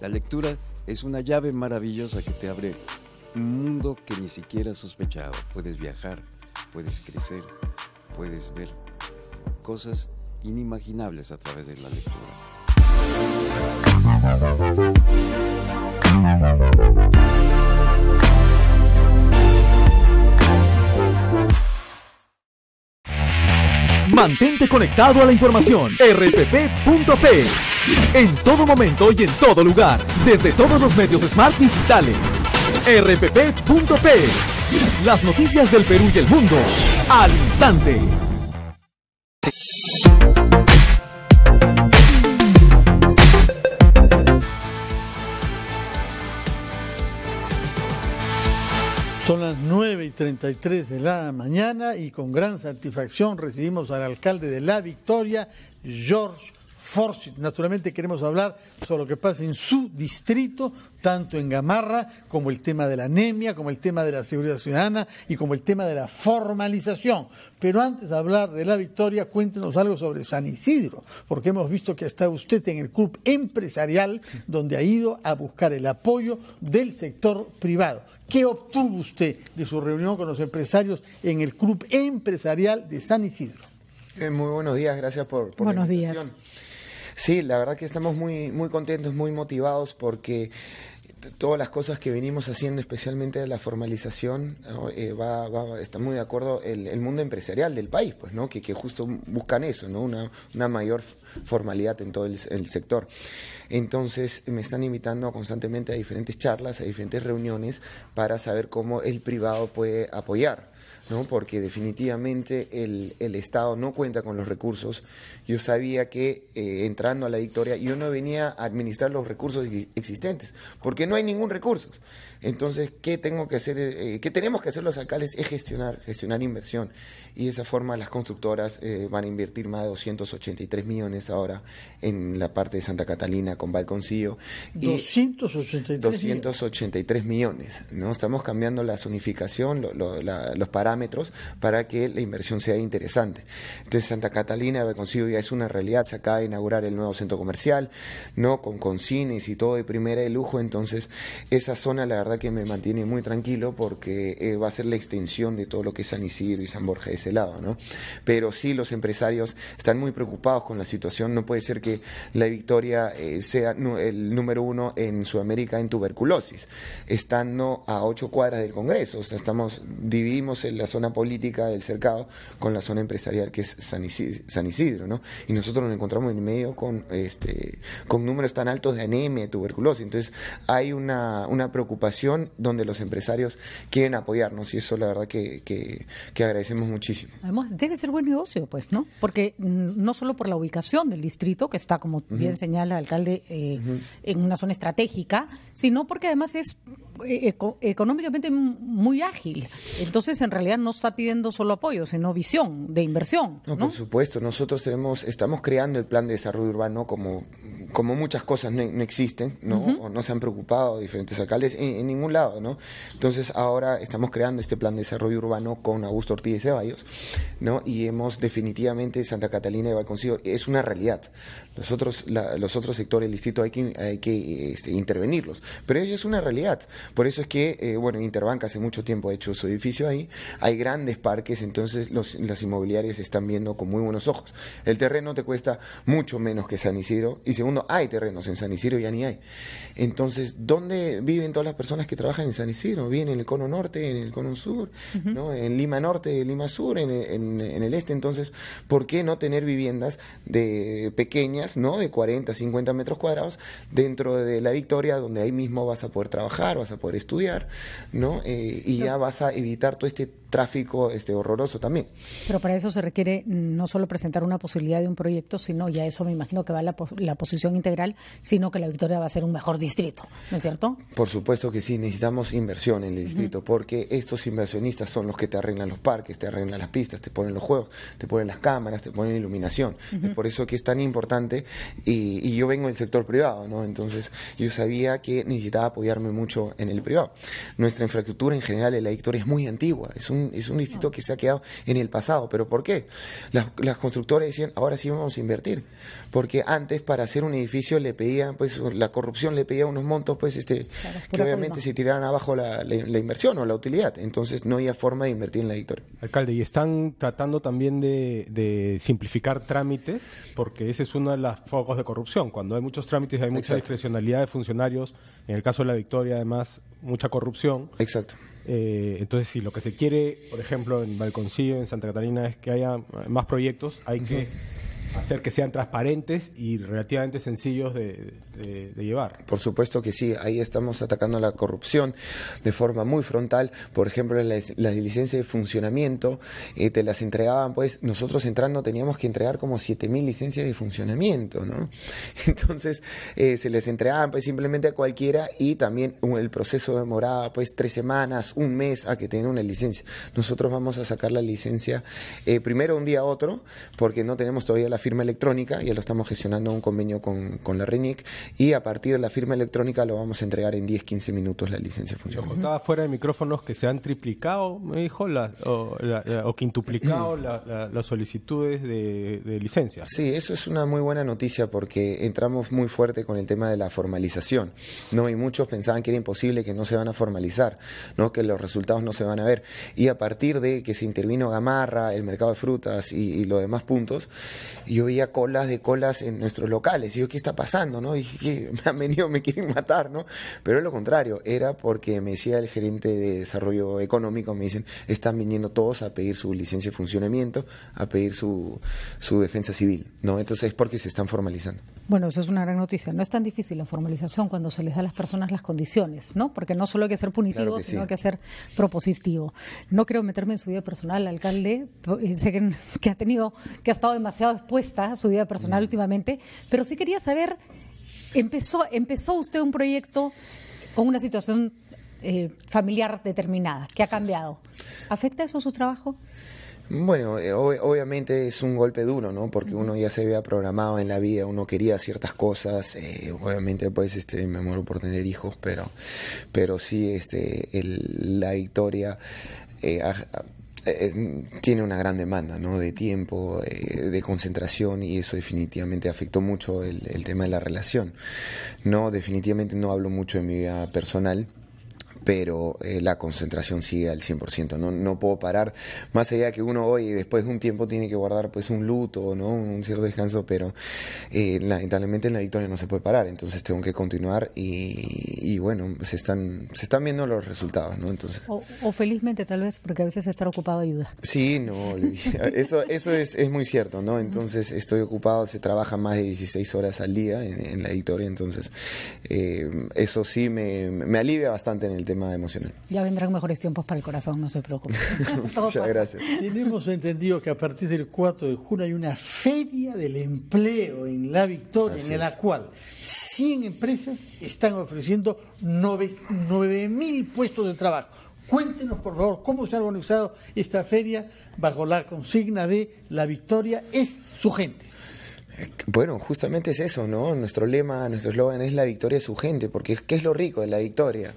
La lectura es una llave maravillosa que te abre mundo que ni siquiera sospechado. Puedes viajar, puedes crecer, puedes ver cosas inimaginables a través de la lectura. Mantente conectado a la información. rpp.p. En todo momento y en todo lugar. Desde todos los medios smart digitales rpp.p. Las noticias del Perú y el mundo al instante. Son las 9 y 33 de la mañana y con gran satisfacción recibimos al alcalde de La Victoria, George Forsyth. Naturalmente queremos hablar sobre lo que pasa en su distrito, tanto en Gamarra como el tema de la anemia, como el tema de la seguridad ciudadana y como el tema de la formalización. Pero antes de hablar de la victoria, cuéntenos algo sobre San Isidro, porque hemos visto que está usted en el club empresarial donde ha ido a buscar el apoyo del sector privado. ¿Qué obtuvo usted de su reunión con los empresarios en el Club Empresarial de San Isidro? Eh, muy buenos días, gracias por, la invitación. Sí, la verdad que estamos muy, muy contentos, muy motivados porque todas las cosas que venimos haciendo, especialmente la formalización, eh, va, está muy de acuerdo el, el, mundo empresarial del país, pues, ¿no? que, que justo buscan eso, ¿no? una, mayor formalidad en todo el, sector. Entonces me están invitando constantemente a diferentes charlas, a diferentes reuniones para saber cómo el privado puede apoyar. ¿no? porque definitivamente el, el, Estado no cuenta con los recursos. Yo sabía que eh, entrando a la victoria yo no venía a administrar los recursos existentes, porque no hay ningún recurso. Entonces, ¿qué tengo que hacer? Eh, eh, tenemos que hacer los alcaldes? Es gestionar, gestionar inversión. Y de esa forma las constructoras eh, van a invertir más de 283 millones ahora en la parte de Santa Catalina con Balconcillo. Y 283, 283 millones. ¿no? Estamos cambiando la zonificación, los parámetros para que la inversión sea interesante. Entonces, Santa Catalina, Balconcillo ya es una realidad. Se acaba de inaugurar el nuevo centro comercial, ¿no? Con, con cines y todo de primera de lujo. Entonces, esa zona, la verdad, que me mantiene muy tranquilo porque eh, va a ser la extensión de todo lo que es San Isidro y San Borja de ese lado, ¿no? Pero sí, los empresarios están muy preocupados con la situación. No puede ser que la victoria eh, sea el número uno en Sudamérica en tuberculosis, estando a ocho cuadras del Congreso. O sea, estamos, dividimos en la zona política del cercado con la zona empresarial que es San Isidro, ¿no? Y nosotros nos encontramos en medio con, este, con números tan altos de anemia, y tuberculosis. Entonces, hay una preocupación donde los empresarios quieren apoyarnos y eso la verdad que, agradecemos muchísimo. Además, debe ser buen negocio, pues, ¿no? Porque no solo por la ubicación del distrito, que está, como bien señala el alcalde, eh, en una zona estratégica, sino porque además es eh, económicamente muy ágil. Entonces, en realidad no está pidiendo solo apoyo, sino visión de inversión. por supuesto. Nosotros tenemos, estamos creando el plan de desarrollo urbano como, como muchas cosas no, existen, ¿no? no se han preocupado diferentes alcaldes. En, ningún lado, ¿no? Entonces ahora estamos creando este plan de desarrollo urbano con Augusto Ortiz de Ceballos, ¿no? Y hemos definitivamente Santa Catalina de Balconcillo, es una realidad, los otros, los otros sectores del distrito hay que, hay que este, intervenirlos. Pero eso es una realidad. Por eso es que, eh, bueno, Interbanca hace mucho tiempo ha hecho su edificio ahí. Hay grandes parques, entonces las inmobiliarias se están viendo con muy buenos ojos. El terreno te cuesta mucho menos que San Isidro. Y segundo, hay terrenos en San Isidro, ya ni hay. Entonces, ¿dónde viven todas las personas que trabajan en San Isidro? Viven en el cono norte, en el cono sur, ¿no? en Lima Norte, en Lima Sur, en, en el este. Entonces, ¿por qué no tener viviendas de pequeñas? ¿no? De 40, 50 metros cuadrados dentro de la Victoria, donde ahí mismo vas a poder trabajar, vas a poder estudiar, ¿no? Eh, y ya vas a evitar todo este tráfico este, horroroso también. Pero para eso se requiere no solo presentar una posibilidad de un proyecto, sino, ya eso me imagino que va la, la posición integral, sino que la victoria va a ser un mejor distrito, ¿no es cierto? Por supuesto que sí, necesitamos inversión en el distrito, porque estos inversionistas son los que te arreglan los parques, te arreglan las pistas, te ponen los juegos, te ponen las cámaras, te ponen iluminación. por eso que es tan importante y, y, yo vengo del sector privado, ¿no? Entonces yo sabía que necesitaba apoyarme mucho en el privado. Nuestra infraestructura en general en la victoria es muy antigua, es un es un distrito que se ha quedado en el pasado. ¿Pero por qué? Las, las constructoras decían, ahora sí vamos a invertir. Porque antes para hacer un edificio le pedían, pues la corrupción le pedía unos montos, pues este, que obviamente se tiraran abajo la, inversión o la utilidad. Entonces no había forma de invertir en la victoria. Alcalde, ¿y están tratando también de, de simplificar trámites? Porque ese es uno de los focos de corrupción. Cuando hay muchos trámites hay mucha discrecionalidad de funcionarios. En el caso de la victoria, además, mucha corrupción. Exacto. Eh, entonces, si lo que se quiere, por ejemplo, en Balconcillo, en Santa Catalina, es que haya más proyectos, hay que hacer que sean transparentes y relativamente sencillos de, llevar. Por supuesto que sí, ahí estamos atacando la corrupción de forma muy frontal. Por ejemplo, las, licencias de funcionamiento eh, te las entregaban, pues nosotros entrando teníamos que entregar como 7.000 licencias de funcionamiento, ¿no? Entonces eh, se les entregaban pues simplemente a cualquiera y también el proceso demoraba pues tres semanas, un mes a que tengan una licencia. Nosotros vamos a sacar la licencia eh, primero un día a otro porque no tenemos todavía la firma electrónica, ya lo estamos gestionando un convenio con, con la RENIC, y a partir de la firma electrónica lo vamos a entregar en 10-15 minutos la licencia funcional. Yo contaba fuera de micrófonos que se han triplicado, me dijo, la, o, quintuplicado las solicitudes de, de licencia. Sí, eso es una muy buena noticia porque entramos muy fuerte con el tema de la formalización, ¿no? Y muchos pensaban que era imposible, que no se van a formalizar, ¿no? Que los resultados no se van a ver. Y a partir de que se intervino Gamarra, el mercado de frutas y, y los demás puntos, yo veía colas de colas en nuestros locales. Y yo, ¿qué está pasando? ¿no? Y me han venido, me quieren matar, ¿no? Pero es lo contrario, era porque me decía el gerente de desarrollo económico, me dicen, están viniendo todos a pedir su licencia de funcionamiento, a pedir su, su defensa civil, ¿no? Entonces es porque se están formalizando. Bueno, eso es una gran noticia. No es tan difícil la formalización cuando se les da a las personas las condiciones, ¿no? Porque no solo hay que ser punitivo, sino hay que ser propositivo. No creo meterme en su vida personal, alcalde. Pues, sé que, ha tenido, que ha estado demasiado expuesto está su vida personal últimamente, pero sí quería saber, empezó, empezó usted un proyecto con una situación eh, familiar determinada, que ha cambiado. ¿Afecta eso su trabajo? Bueno, eh, obviamente es un golpe duro, ¿no? Porque uno ya se había programado en la vida, uno quería ciertas cosas. Eh, obviamente, pues, este, me muero por tener hijos, pero, pero sí, este, la victoria eh, eh, tiene una gran demanda ¿no? de tiempo, eh, de concentración y eso definitivamente afectó mucho el, el, tema de la relación. No, definitivamente no hablo mucho de mi vida personal, pero eh, la concentración sigue al 100%, no, no puedo parar, más allá que uno hoy después de un tiempo tiene que guardar pues un luto, ¿no? un cierto descanso, pero eh, lamentablemente en la victoria no se puede parar, entonces tengo que continuar y, bueno, se están, se están viendo los resultados, ¿no? Entonces, o, felizmente tal vez, porque a veces estar ocupado ayuda. Sí, no, eso, eso es, es muy cierto, ¿no? Entonces estoy ocupado, se trabaja más de 16 horas al día en, la victoria, entonces eh, eso sí me, me alivia bastante en el tema emocional. Ya vendrán mejores tiempos para el corazón, no se preocupe. Muchas gracias. Tenemos entendido que a partir del 4 de junio hay una feria del empleo en La Victoria, en la cual 100 empresas están ofreciendo 9.000 mil puestos de trabajo. Cuéntenos, por favor, cómo se ha organizado esta feria bajo la consigna de La Victoria es su gente. Bueno, justamente es eso, ¿no? Nuestro lema, nuestro eslogan es la victoria de su gente, porque ¿qué es lo rico de la victoria?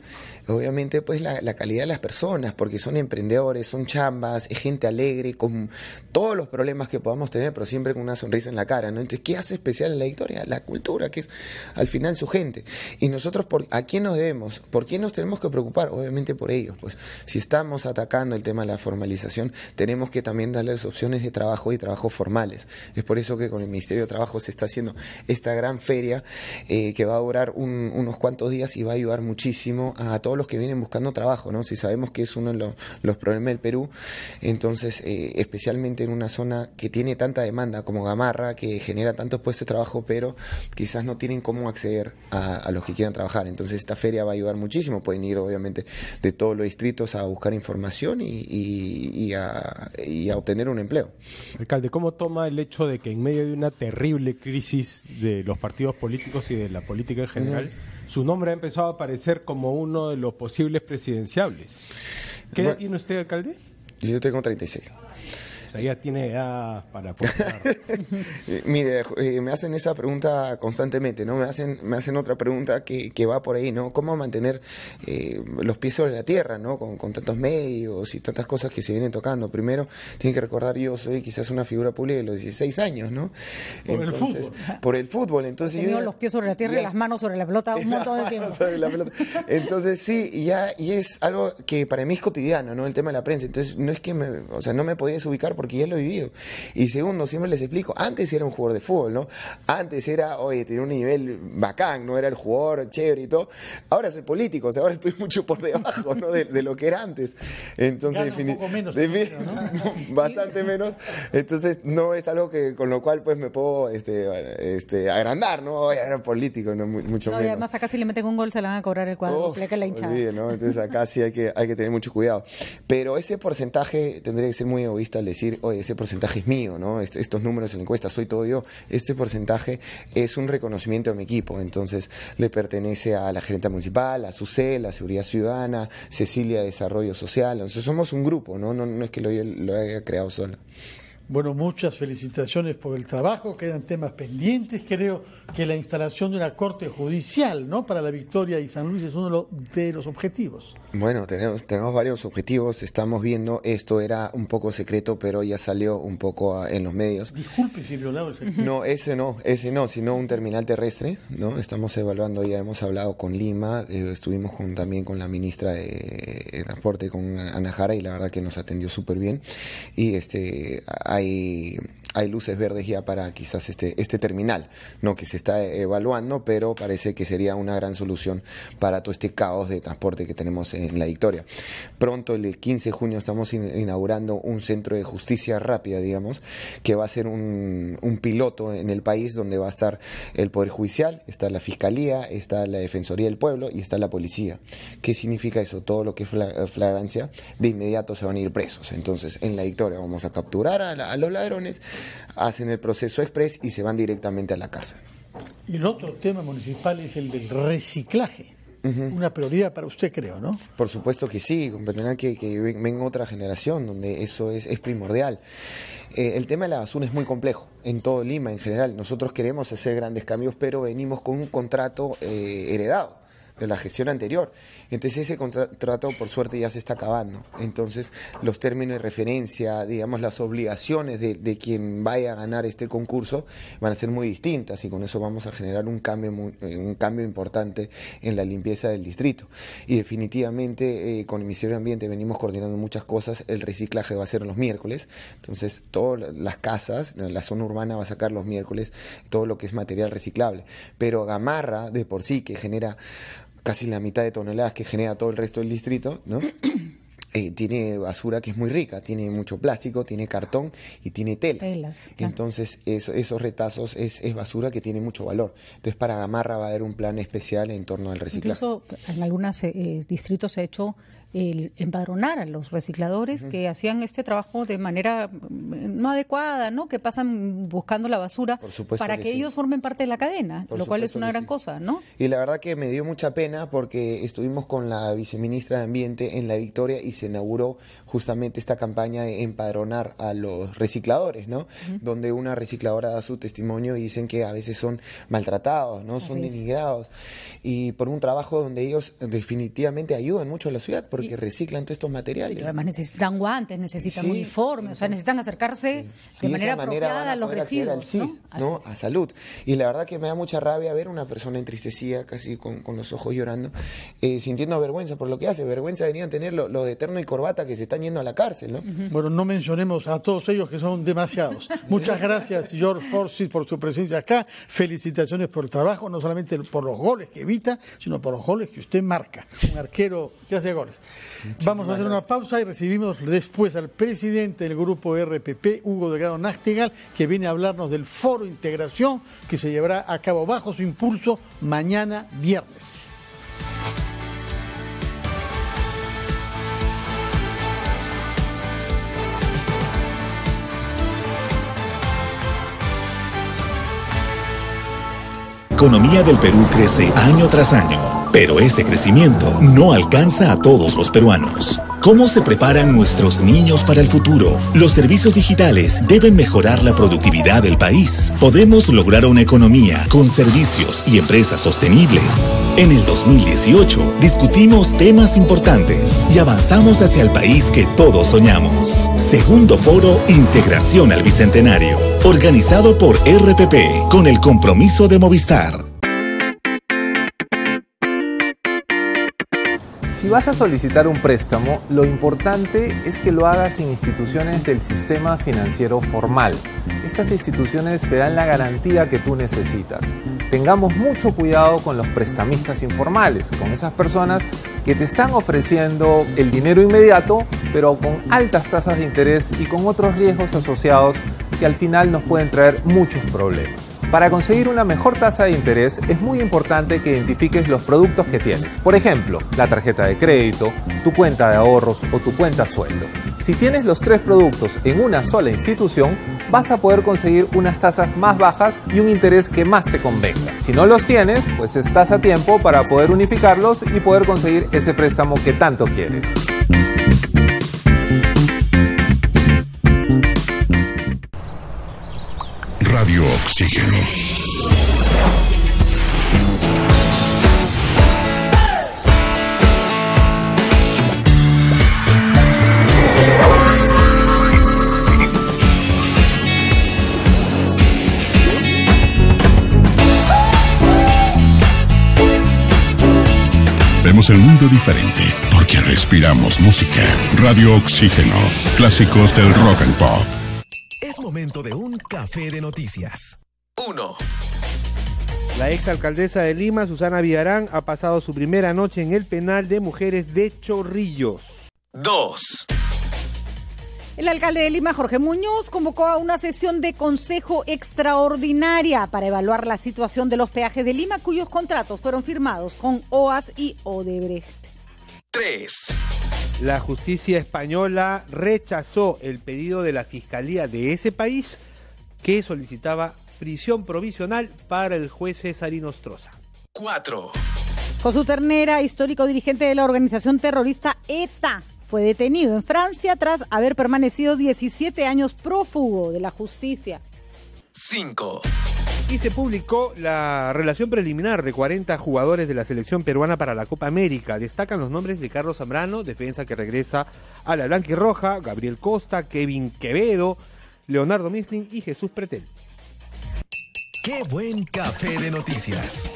Obviamente, pues la, calidad de las personas, porque son emprendedores, son chambas, es gente alegre, con todos los problemas que podamos tener, pero siempre con una sonrisa en la cara, ¿no? Entonces, ¿qué hace especial la victoria? La cultura, que es al final su gente. Y nosotros, por, ¿a quién nos debemos? ¿Por quién nos tenemos que preocupar? Obviamente por ellos, pues si estamos atacando el tema de la formalización, tenemos que también darles opciones de trabajo y trabajos formales. Es por eso que con el Ministerio Trabajo se está haciendo esta gran feria eh, que va a durar unos cuantos días y va a ayudar muchísimo a todos los que vienen buscando trabajo, ¿no? Si sabemos que es uno de los, problemas del Perú, entonces, eh, especialmente en una zona que tiene tanta demanda como Gamarra, que genera tantos puestos de trabajo, pero quizás no tienen cómo acceder a, los que quieran trabajar. Entonces, esta feria va a ayudar muchísimo. Pueden ir, obviamente, de todos los distritos a buscar información y, a, obtener un empleo. Alcalde, ¿cómo toma el hecho de que en medio de una terrible terrible crisis de los partidos políticos y de la política en general, su nombre ha empezado a aparecer como uno de los posibles presidenciables. ¿Qué edad tiene usted, alcalde? Yo tengo 36 ya tiene edad para Mire, eh, me hacen esa pregunta constantemente, ¿no? Me hacen, me hacen otra pregunta que, que va por ahí, ¿no? ¿Cómo mantener eh, los pies sobre la tierra, ¿no? Con, tantos medios y tantas cosas que se vienen tocando. Primero, tiene que recordar, yo soy quizás una figura pública de los 16 años, ¿no? Por el fútbol. Por el fútbol. Entonces, yo los pies sobre la tierra y las manos sobre la pelota un montón de tiempo. Entonces, sí, ya, y es algo que para mí es cotidiano, ¿no? El tema de la prensa. Entonces, no es que me, o sea, no me podías ubicar porque que ya lo he vivido. Y segundo, siempre les explico, antes era un jugador de fútbol, ¿no? Antes era, oye, tenía un nivel bacán, no era el jugador chévere y todo. Ahora soy político, o sea, ahora estoy mucho por debajo, ¿no? De, lo que era antes. Entonces, un poco menos, bastante menos. Entonces, no es algo que con lo cual pues me puedo este, este agrandar, ¿no? a era político, no mucho menos. además acá si le meten un gol se le van a cobrar el cuadro, le la hinchada. ¿no? Entonces acá sí hay que, hay que tener mucho cuidado. Pero ese porcentaje tendría que ser muy egoísta al decir oye, ese porcentaje es mío, estos números en la encuesta, soy todo yo. Este porcentaje es un reconocimiento a mi equipo, entonces le pertenece a la gerente municipal, a SUCE, la Seguridad Ciudadana, Cecilia Desarrollo Social. Entonces somos un grupo, ¿no? No, es que lo, lo haya creado solo. Bueno, muchas felicitaciones por el trabajo. Quedan temas pendientes. Creo que la instalación de una corte judicial ¿no? para la victoria y San Luis es uno de los objetivos. Bueno, tenemos, tenemos varios objetivos. Estamos viendo, esto era un poco secreto, pero ya salió un poco ah, en los medios. Disculpe si violaba el secreto. No, ese no, ese no, sino un terminal terrestre. ¿no? Estamos evaluando, ya hemos hablado con Lima, eh, estuvimos también con la ministra de, Transporte, con Ana Jara, y la verdad que nos atendió súper bien. Y este, Ay hay luces verdes ya para quizás este, este terminal, ¿no? que se está eh, evaluando, pero parece que sería una gran solución para todo este caos de transporte que tenemos en la Victoria. Pronto, el 15 de junio, estamos inaugurando un centro de justicia rápida, digamos, que va a ser un, un piloto en el país donde va a estar el Poder Judicial, está la Fiscalía, está la Defensoría del Pueblo y está la Policía. ¿Qué significa eso? Todo lo que es flagrancia, de inmediato se van a ir presos. Entonces, en la Victoria vamos a capturar a los ladrones hacen el proceso express y se van directamente a la cárcel. Y el otro tema municipal es el del reciclaje. Una prioridad para usted, creo, ¿no? Por supuesto que sí, comprenderán que, que venga otra generación donde eso es, primordial. Eh, el tema de la basura es muy complejo en todo Lima en general. Nosotros queremos hacer grandes cambios, pero venimos con un contrato eh, heredado de la gestión anterior. Entonces ese contrato, por suerte, ya se está acabando. Entonces los términos de referencia, digamos, las obligaciones de, quien vaya a ganar este concurso van a ser muy distintas y con eso vamos a generar un cambio, eh, un cambio importante en la limpieza del distrito. Y definitivamente eh, con el Ministerio de Ambiente venimos coordinando muchas cosas. El reciclaje va a ser los miércoles. Entonces todas las casas, la zona urbana va a sacar los miércoles todo lo que es material reciclable. Pero Gamarra, de por sí, que genera casi la mitad de toneladas que genera todo el resto del distrito, ¿no? Eh, tiene basura que es muy rica, tiene mucho plástico, tiene cartón y tiene telas. telas Entonces, esos retazos es, basura que tiene mucho valor. Entonces, para Gamarra va a haber un plan especial en torno al reciclaje. Incluso en algunos eh, distritos se ha hecho el empadronar a los recicladores que hacían este trabajo de manera mm, no adecuada, ¿no? Que pasan buscando la basura para que, ellos formen parte de la cadena, lo cual es una gran cosa, ¿no? Y la verdad que me dio mucha pena porque estuvimos con la viceministra de Ambiente en la Victoria y se inauguró justamente esta campaña de empadronar a los recicladores, ¿no? Donde una recicladora da su testimonio y dicen que a veces son maltratados, ¿no? son denigrados. Y por un trabajo donde ellos definitivamente ayudan mucho a la ciudad porque que reciclan todos estos materiales. Pero además necesitan guantes, necesitan uniformes, o sea, necesitan acercarse de, manera apropiada a los residuos. ¿no? A salud. Y la verdad que me da mucha rabia ver una persona entristecida, casi con, los ojos llorando, eh, sintiendo vergüenza por lo que hace. Vergüenza a tener lo de eterno y corbata que se están yendo a la cárcel, ¿no? Bueno, no mencionemos a todos ellos que son demasiados. Muchas gracias, George Forsyth, por su presencia acá. Felicitaciones por el trabajo, no solamente por los goles que evita, sino por los goles que usted marca. Un arquero que hace goles. Vamos a hacer una pausa y recibimos después al presidente del grupo RPP, Hugo Delgado Nastigal, que viene a hablarnos del foro integración que se llevará a cabo bajo su impulso mañana viernes. economía del Perú crece año tras año pero ese crecimiento no alcanza a todos los peruanos. ¿Cómo se preparan nuestros niños para el futuro? Los servicios digitales deben mejorar la productividad del país. Podemos lograr una economía con servicios y empresas sostenibles. En el 2018 discutimos temas importantes y avanzamos hacia el país que todos soñamos. Segundo Foro Integración al Bicentenario, organizado por RPP con el compromiso de Movistar. Si vas a solicitar un préstamo, lo importante es que lo hagas en instituciones del sistema financiero formal. Estas instituciones te dan la garantía que tú necesitas. Tengamos mucho cuidado con los prestamistas informales, con esas personas que te están ofreciendo el dinero inmediato, pero con altas tasas de interés y con otros riesgos asociados que al final nos pueden traer muchos problemas. Para conseguir una mejor tasa de interés es muy importante que identifiques los productos que tienes. Por ejemplo, la tarjeta de crédito, tu cuenta de ahorros o tu cuenta sueldo. Si tienes los tres productos en una sola institución, vas a poder conseguir unas tasas más bajas y un interés que más te convenga. Si no los tienes, pues estás a tiempo para poder unificarlos y poder conseguir ese préstamo que tanto quieres. Radio Oxígeno. Vemos el mundo diferente porque respiramos música. Radio Oxígeno, clásicos del rock and pop. Es momento de un fe de Noticias. 1. La exalcaldesa de Lima, Susana Villarán, ha pasado su primera noche en el penal de mujeres de Chorrillos. 2. El alcalde de Lima, Jorge Muñoz, convocó a una sesión de consejo extraordinaria para evaluar la situación de los peajes de Lima, cuyos contratos fueron firmados con OAS y Odebrecht. 3. La justicia española rechazó el pedido de la fiscalía de ese país que solicitaba prisión provisional para el juez Cesarino Ostroza. 4. Josu Ternera, histórico dirigente de la organización terrorista ETA, fue detenido en Francia tras haber permanecido 17 años prófugo de la justicia. 5. Y se publicó la relación preliminar de 40 jugadores de la selección peruana para la Copa América. Destacan los nombres de Carlos Zambrano, defensa que regresa a la blanca y roja, Gabriel Costa, Kevin Quevedo, Leonardo Mifflin y Jesús Pretel. Qué buen café de noticias.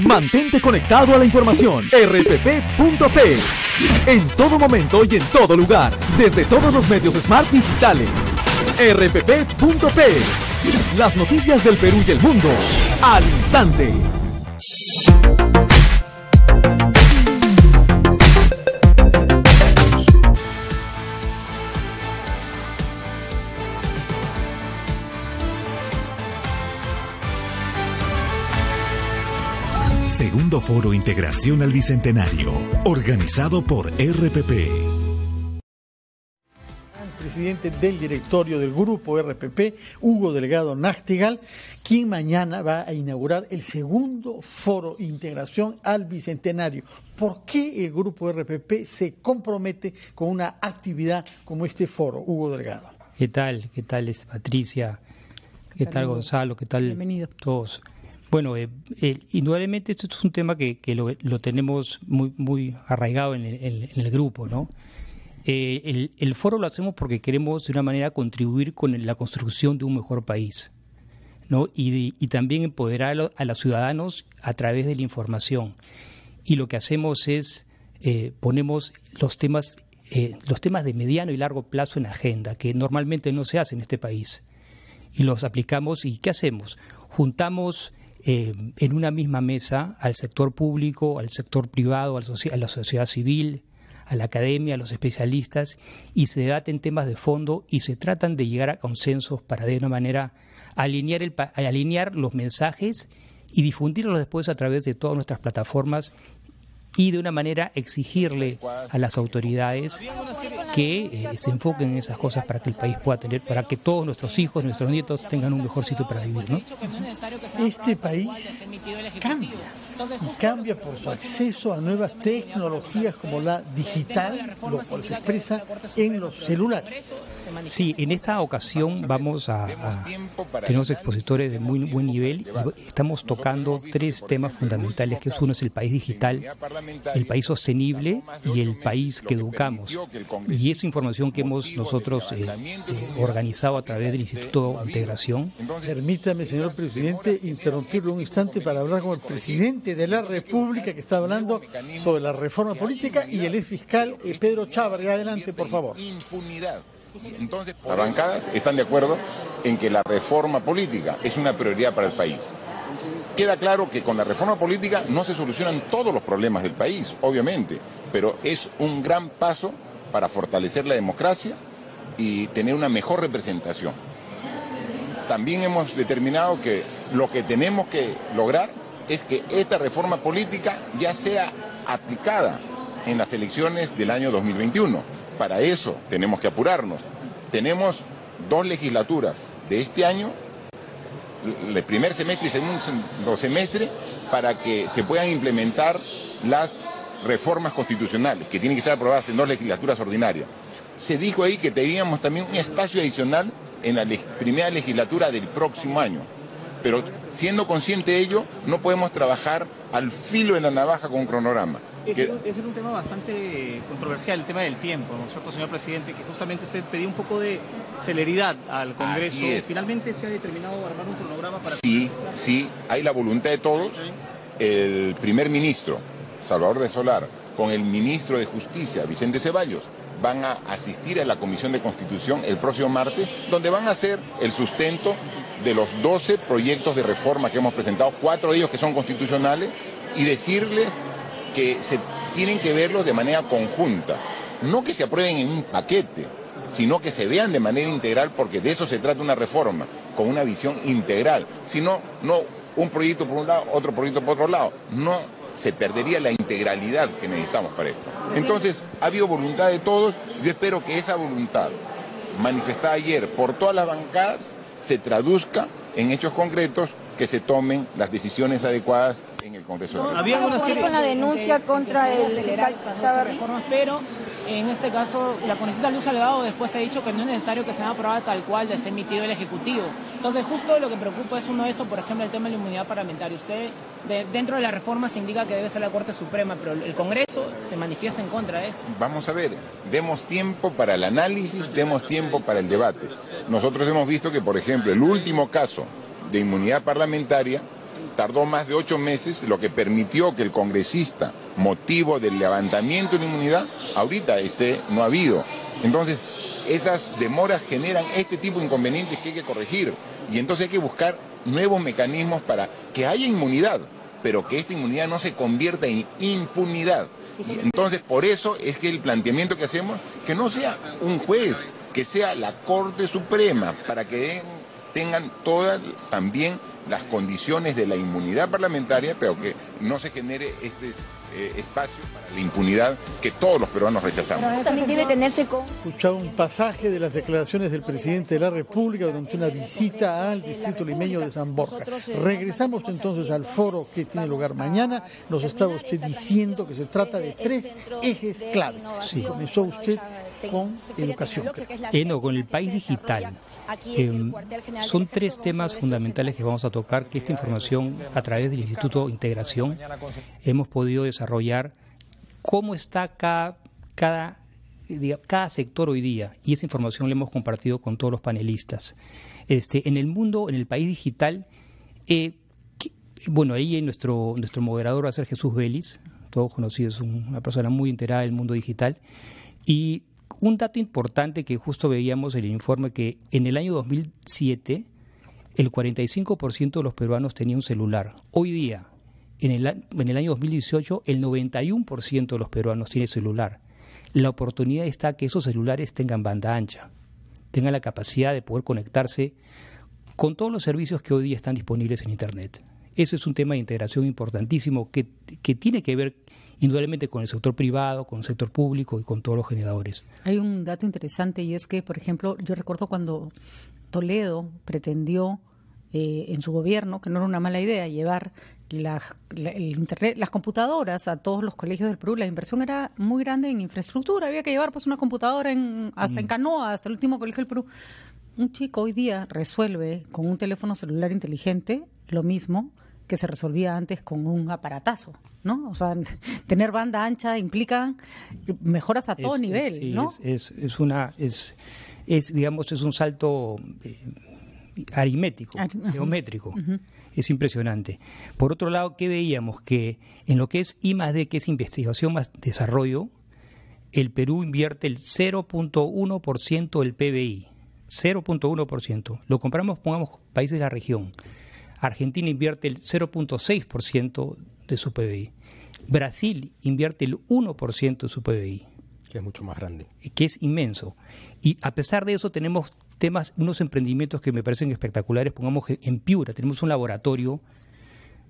Mantente conectado a la información. rpp.p. En todo momento y en todo lugar. Desde todos los medios smart digitales. rpp.p. Las noticias del Perú y el mundo. Al instante. foro Integración al Bicentenario, organizado por RPP. Presidente del directorio del grupo RPP, Hugo Delgado Nachtigal, quien mañana va a inaugurar el segundo foro Integración al Bicentenario. ¿Por qué el grupo RPP se compromete con una actividad como este foro, Hugo Delgado? ¿Qué tal? ¿Qué tal, este, Patricia? ¿Qué, tal, Gonzalo? ¿Qué tal Bienvenido. todos? Bueno, eh, indudablemente esto es un tema que, lo, tenemos muy, muy arraigado en el, grupo, ¿no? Eh, el, foro lo hacemos porque queremos de una manera contribuir con la construcción de un mejor país, ¿no? Y, también empoderar a los, ciudadanos a través de la información. Y lo que hacemos es eh, ponemos los temas, los temas de mediano y largo plazo en agenda, que normalmente no se hace en este país. Y los aplicamos y ¿qué hacemos? Juntamos eh, en una misma mesa al sector público, al sector privado, a la sociedad civil, a la academia, a los especialistas, y se debaten temas de fondo y se tratan de llegar a consensos para de una manera alinear, el, alinear los mensajes y difundirlos después a través de todas nuestras plataformas y de una manera exigirle a las autoridades que eh, se enfoquen en esas cosas para que el país pueda tener, para que todos nuestros hijos, nuestros nietos tengan un mejor sitio para vivir. ¿no? Este país cambia y cambia por su acceso a nuevas este tecnologías como la digital, lo cual se expresa en los celulares. Sí, en esta ocasión vamos a, tener tenemos expositores de muy buen nivel y estamos tocando tres temas fundamentales, que es uno es el país digital, el país sostenible y el país que educamos. Y es información que hemos nosotros eh, eh, organizado a través del Instituto de Integración. Permítame, señor presidente, interrumpirlo un instante para hablar con el presidente de la República que está hablando sobre la reforma política y el ex fiscal eh, Pedro Chávez. Adelante, por favor. Impunidad. Entonces, las bancadas están de acuerdo en que la reforma política es una prioridad para el país. Queda claro que con la reforma política no se solucionan todos los problemas del país, obviamente, pero es un gran paso para fortalecer la democracia y tener una mejor representación. También hemos determinado que lo que tenemos que lograr es que esta reforma política ya sea aplicada en las elecciones del año 2021. Para eso tenemos que apurarnos. Tenemos dos legislaturas de este año, el primer semestre y segundo semestre, para que se puedan implementar las reformas constitucionales que tienen que ser aprobadas en dos legislaturas ordinarias. Se dijo ahí que teníamos también un espacio adicional en la primera legislatura del próximo año, pero siendo consciente de ello, no podemos trabajar al filo de la navaja con un cronograma. Ese, es un tema bastante controversial, el tema del tiempo, ¿no es cierto, señor presidente? Que justamente usted pedía un poco de celeridad al Congreso. Finalmente se ha determinado armar un cronograma para... Sí, sí, hay la voluntad de todos. El primer ministro, Salvador de Solar, con el ministro de Justicia, Vicente Ceballos, van a asistir a la Comisión de Constitución el próximo martes, donde van a hacer el sustento de los 12 proyectos de reforma que hemos presentado, cuatro de ellos que son constitucionales, y decirles que se tienen que verlos de manera conjunta. No que se aprueben en un paquete, sino que se vean de manera integral, porque de eso se trata una reforma, con una visión integral. Si no, no un proyecto por un lado, otro proyecto por otro lado. No se perdería la integralidad que necesitamos para esto. Entonces, ha habido voluntad de todos. Yo espero que esa voluntad manifestada ayer por todas las bancadas se traduzca en hechos concretos que se tomen las decisiones adecuadas en el Congreso de la con la denuncia contra el en este caso, la congresista Luz Salgado después ha dicho que no es necesario que sea aprobada tal cual de ser emitido el Ejecutivo. Entonces, justo lo que preocupa es uno de estos, por ejemplo, el tema de la inmunidad parlamentaria. Usted, dentro de la reforma se indica que debe ser la Corte Suprema, pero el Congreso se manifiesta en contra de eso. Vamos a ver, demos tiempo para el análisis, demos tiempo para el debate. Nosotros hemos visto que, por ejemplo, el último caso de inmunidad parlamentaria tardó más de ocho meses, lo que permitió que el congresista motivo del levantamiento de inmunidad, ahorita este no ha habido. Entonces, esas demoras generan este tipo de inconvenientes que hay que corregir. Y entonces hay que buscar nuevos mecanismos para que haya inmunidad, pero que esta inmunidad no se convierta en impunidad. Y entonces, por eso es que el planteamiento que hacemos, que no sea un juez, que sea la Corte Suprema, para que tengan todas también las condiciones de la inmunidad parlamentaria, pero que no se genere este eh, espacio para la impunidad que todos los peruanos rechazamos. también debe tenerse con... Escuchaba un pasaje de las declaraciones del presidente de la República durante una visita al distrito limeño de San Borja. Regresamos entonces al foro que tiene lugar mañana. Nos estaba usted diciendo que se trata de tres ejes clave. Sí. Comenzó usted con educación. Eno, con el país digital eh, son tres temas este fundamentales que vamos a tocar, que esta información a través del Instituto Integración hemos podido desarrollar cómo está cada, cada, sector hoy día y esa información la hemos compartido con todos los panelistas. Este, en el mundo, en el país digital, eh, bueno, ahí nuestro, nuestro moderador va a ser Jesús Vélez, todos conocidos, una persona muy enterada del mundo digital, y un dato importante que justo veíamos en el informe que en el año 2007 el 45% de los peruanos tenía un celular. Hoy día, en el, en el año 2018, el 91% de los peruanos tiene celular. La oportunidad está que esos celulares tengan banda ancha, tengan la capacidad de poder conectarse con todos los servicios que hoy día están disponibles en Internet. Ese es un tema de integración importantísimo que, que tiene que ver indudablemente con el sector privado, con el sector público y con todos los generadores. Hay un dato interesante y es que, por ejemplo, yo recuerdo cuando Toledo pretendió eh, en su gobierno, que no era una mala idea, llevar las, internet, las computadoras a todos los colegios del Perú. La inversión era muy grande en infraestructura, había que llevar pues una computadora en, hasta en mm. canoa, hasta el último colegio del Perú. Un chico hoy día resuelve con un teléfono celular inteligente lo mismo que se resolvía antes con un aparatazo, ¿no? O sea, tener banda ancha implica mejoras a todo nivel, es, ¿no? Es, es, una, es, es, digamos, es un salto eh, aritmético, geométrico. Es impresionante. Por otro lado, ¿qué veíamos? Que en lo que es I más D, que es investigación más desarrollo, el Perú invierte el 0.1% del PBI. 0.1%. Lo compramos, pongamos, países de la región. Argentina invierte el 0.6% de su PBI. Brasil invierte el 1% de su PBI. Que es mucho más grande. Que es inmenso. Y a pesar de eso tenemos temas, unos emprendimientos que me parecen espectaculares. Pongamos en Piura tenemos un laboratorio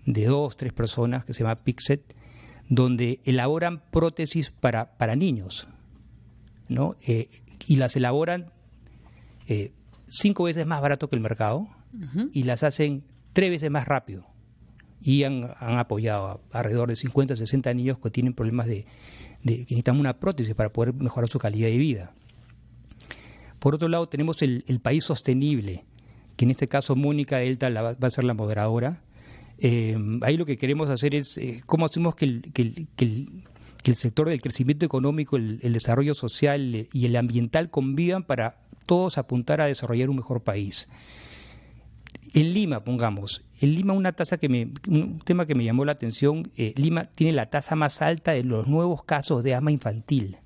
de dos, tres personas que se llama Pixet, donde elaboran prótesis para, para niños. ¿no? Eh, y las elaboran eh, cinco veces más barato que el mercado y las hacen tres veces más rápido. Y han, apoyado alrededor de 50, 60 niños que tienen problemas de, que necesitan una prótesis para poder mejorar su calidad de vida. Por otro lado, tenemos el, país sostenible, que en este caso Mónica Delta va a ser la moderadora. Eh, ahí lo que queremos hacer es eh, cómo hacemos que que el, sector del crecimiento económico, el, desarrollo social y el ambiental convivan para todos apuntar a desarrollar un mejor país. En Lima, pongamos, en Lima una tasa que me, un tema que me llamó la atención, eh, Lima tiene la tasa más alta de los nuevos casos de asma infantil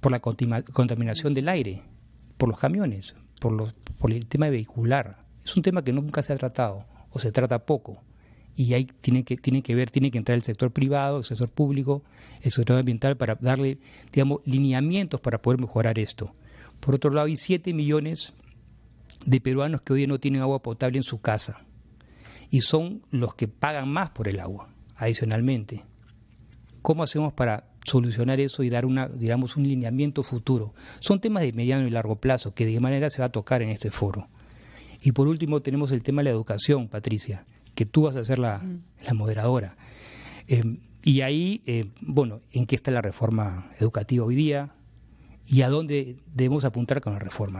por la contaminación del aire, por los camiones, por, los, por el tema vehicular. Es un tema que nunca se ha tratado o se trata poco. Y ahí tiene que, tiene que ver, tiene que entrar el sector privado, el sector público, el sector ambiental para darle, digamos, lineamientos para poder mejorar esto. Por otro lado, hay 7 millones de peruanos que hoy no tienen agua potable en su casa y son los que pagan más por el agua, adicionalmente. ¿Cómo hacemos para solucionar eso y dar una, digamos, un lineamiento futuro? Son temas de mediano y largo plazo que de manera se va a tocar en este foro. Y por último tenemos el tema de la educación, Patricia, que tú vas a ser la, mm. moderadora. Em, y ahí, eh, bueno, ¿en qué está la reforma educativa hoy día? ¿Y a dónde debemos apuntar con la reforma?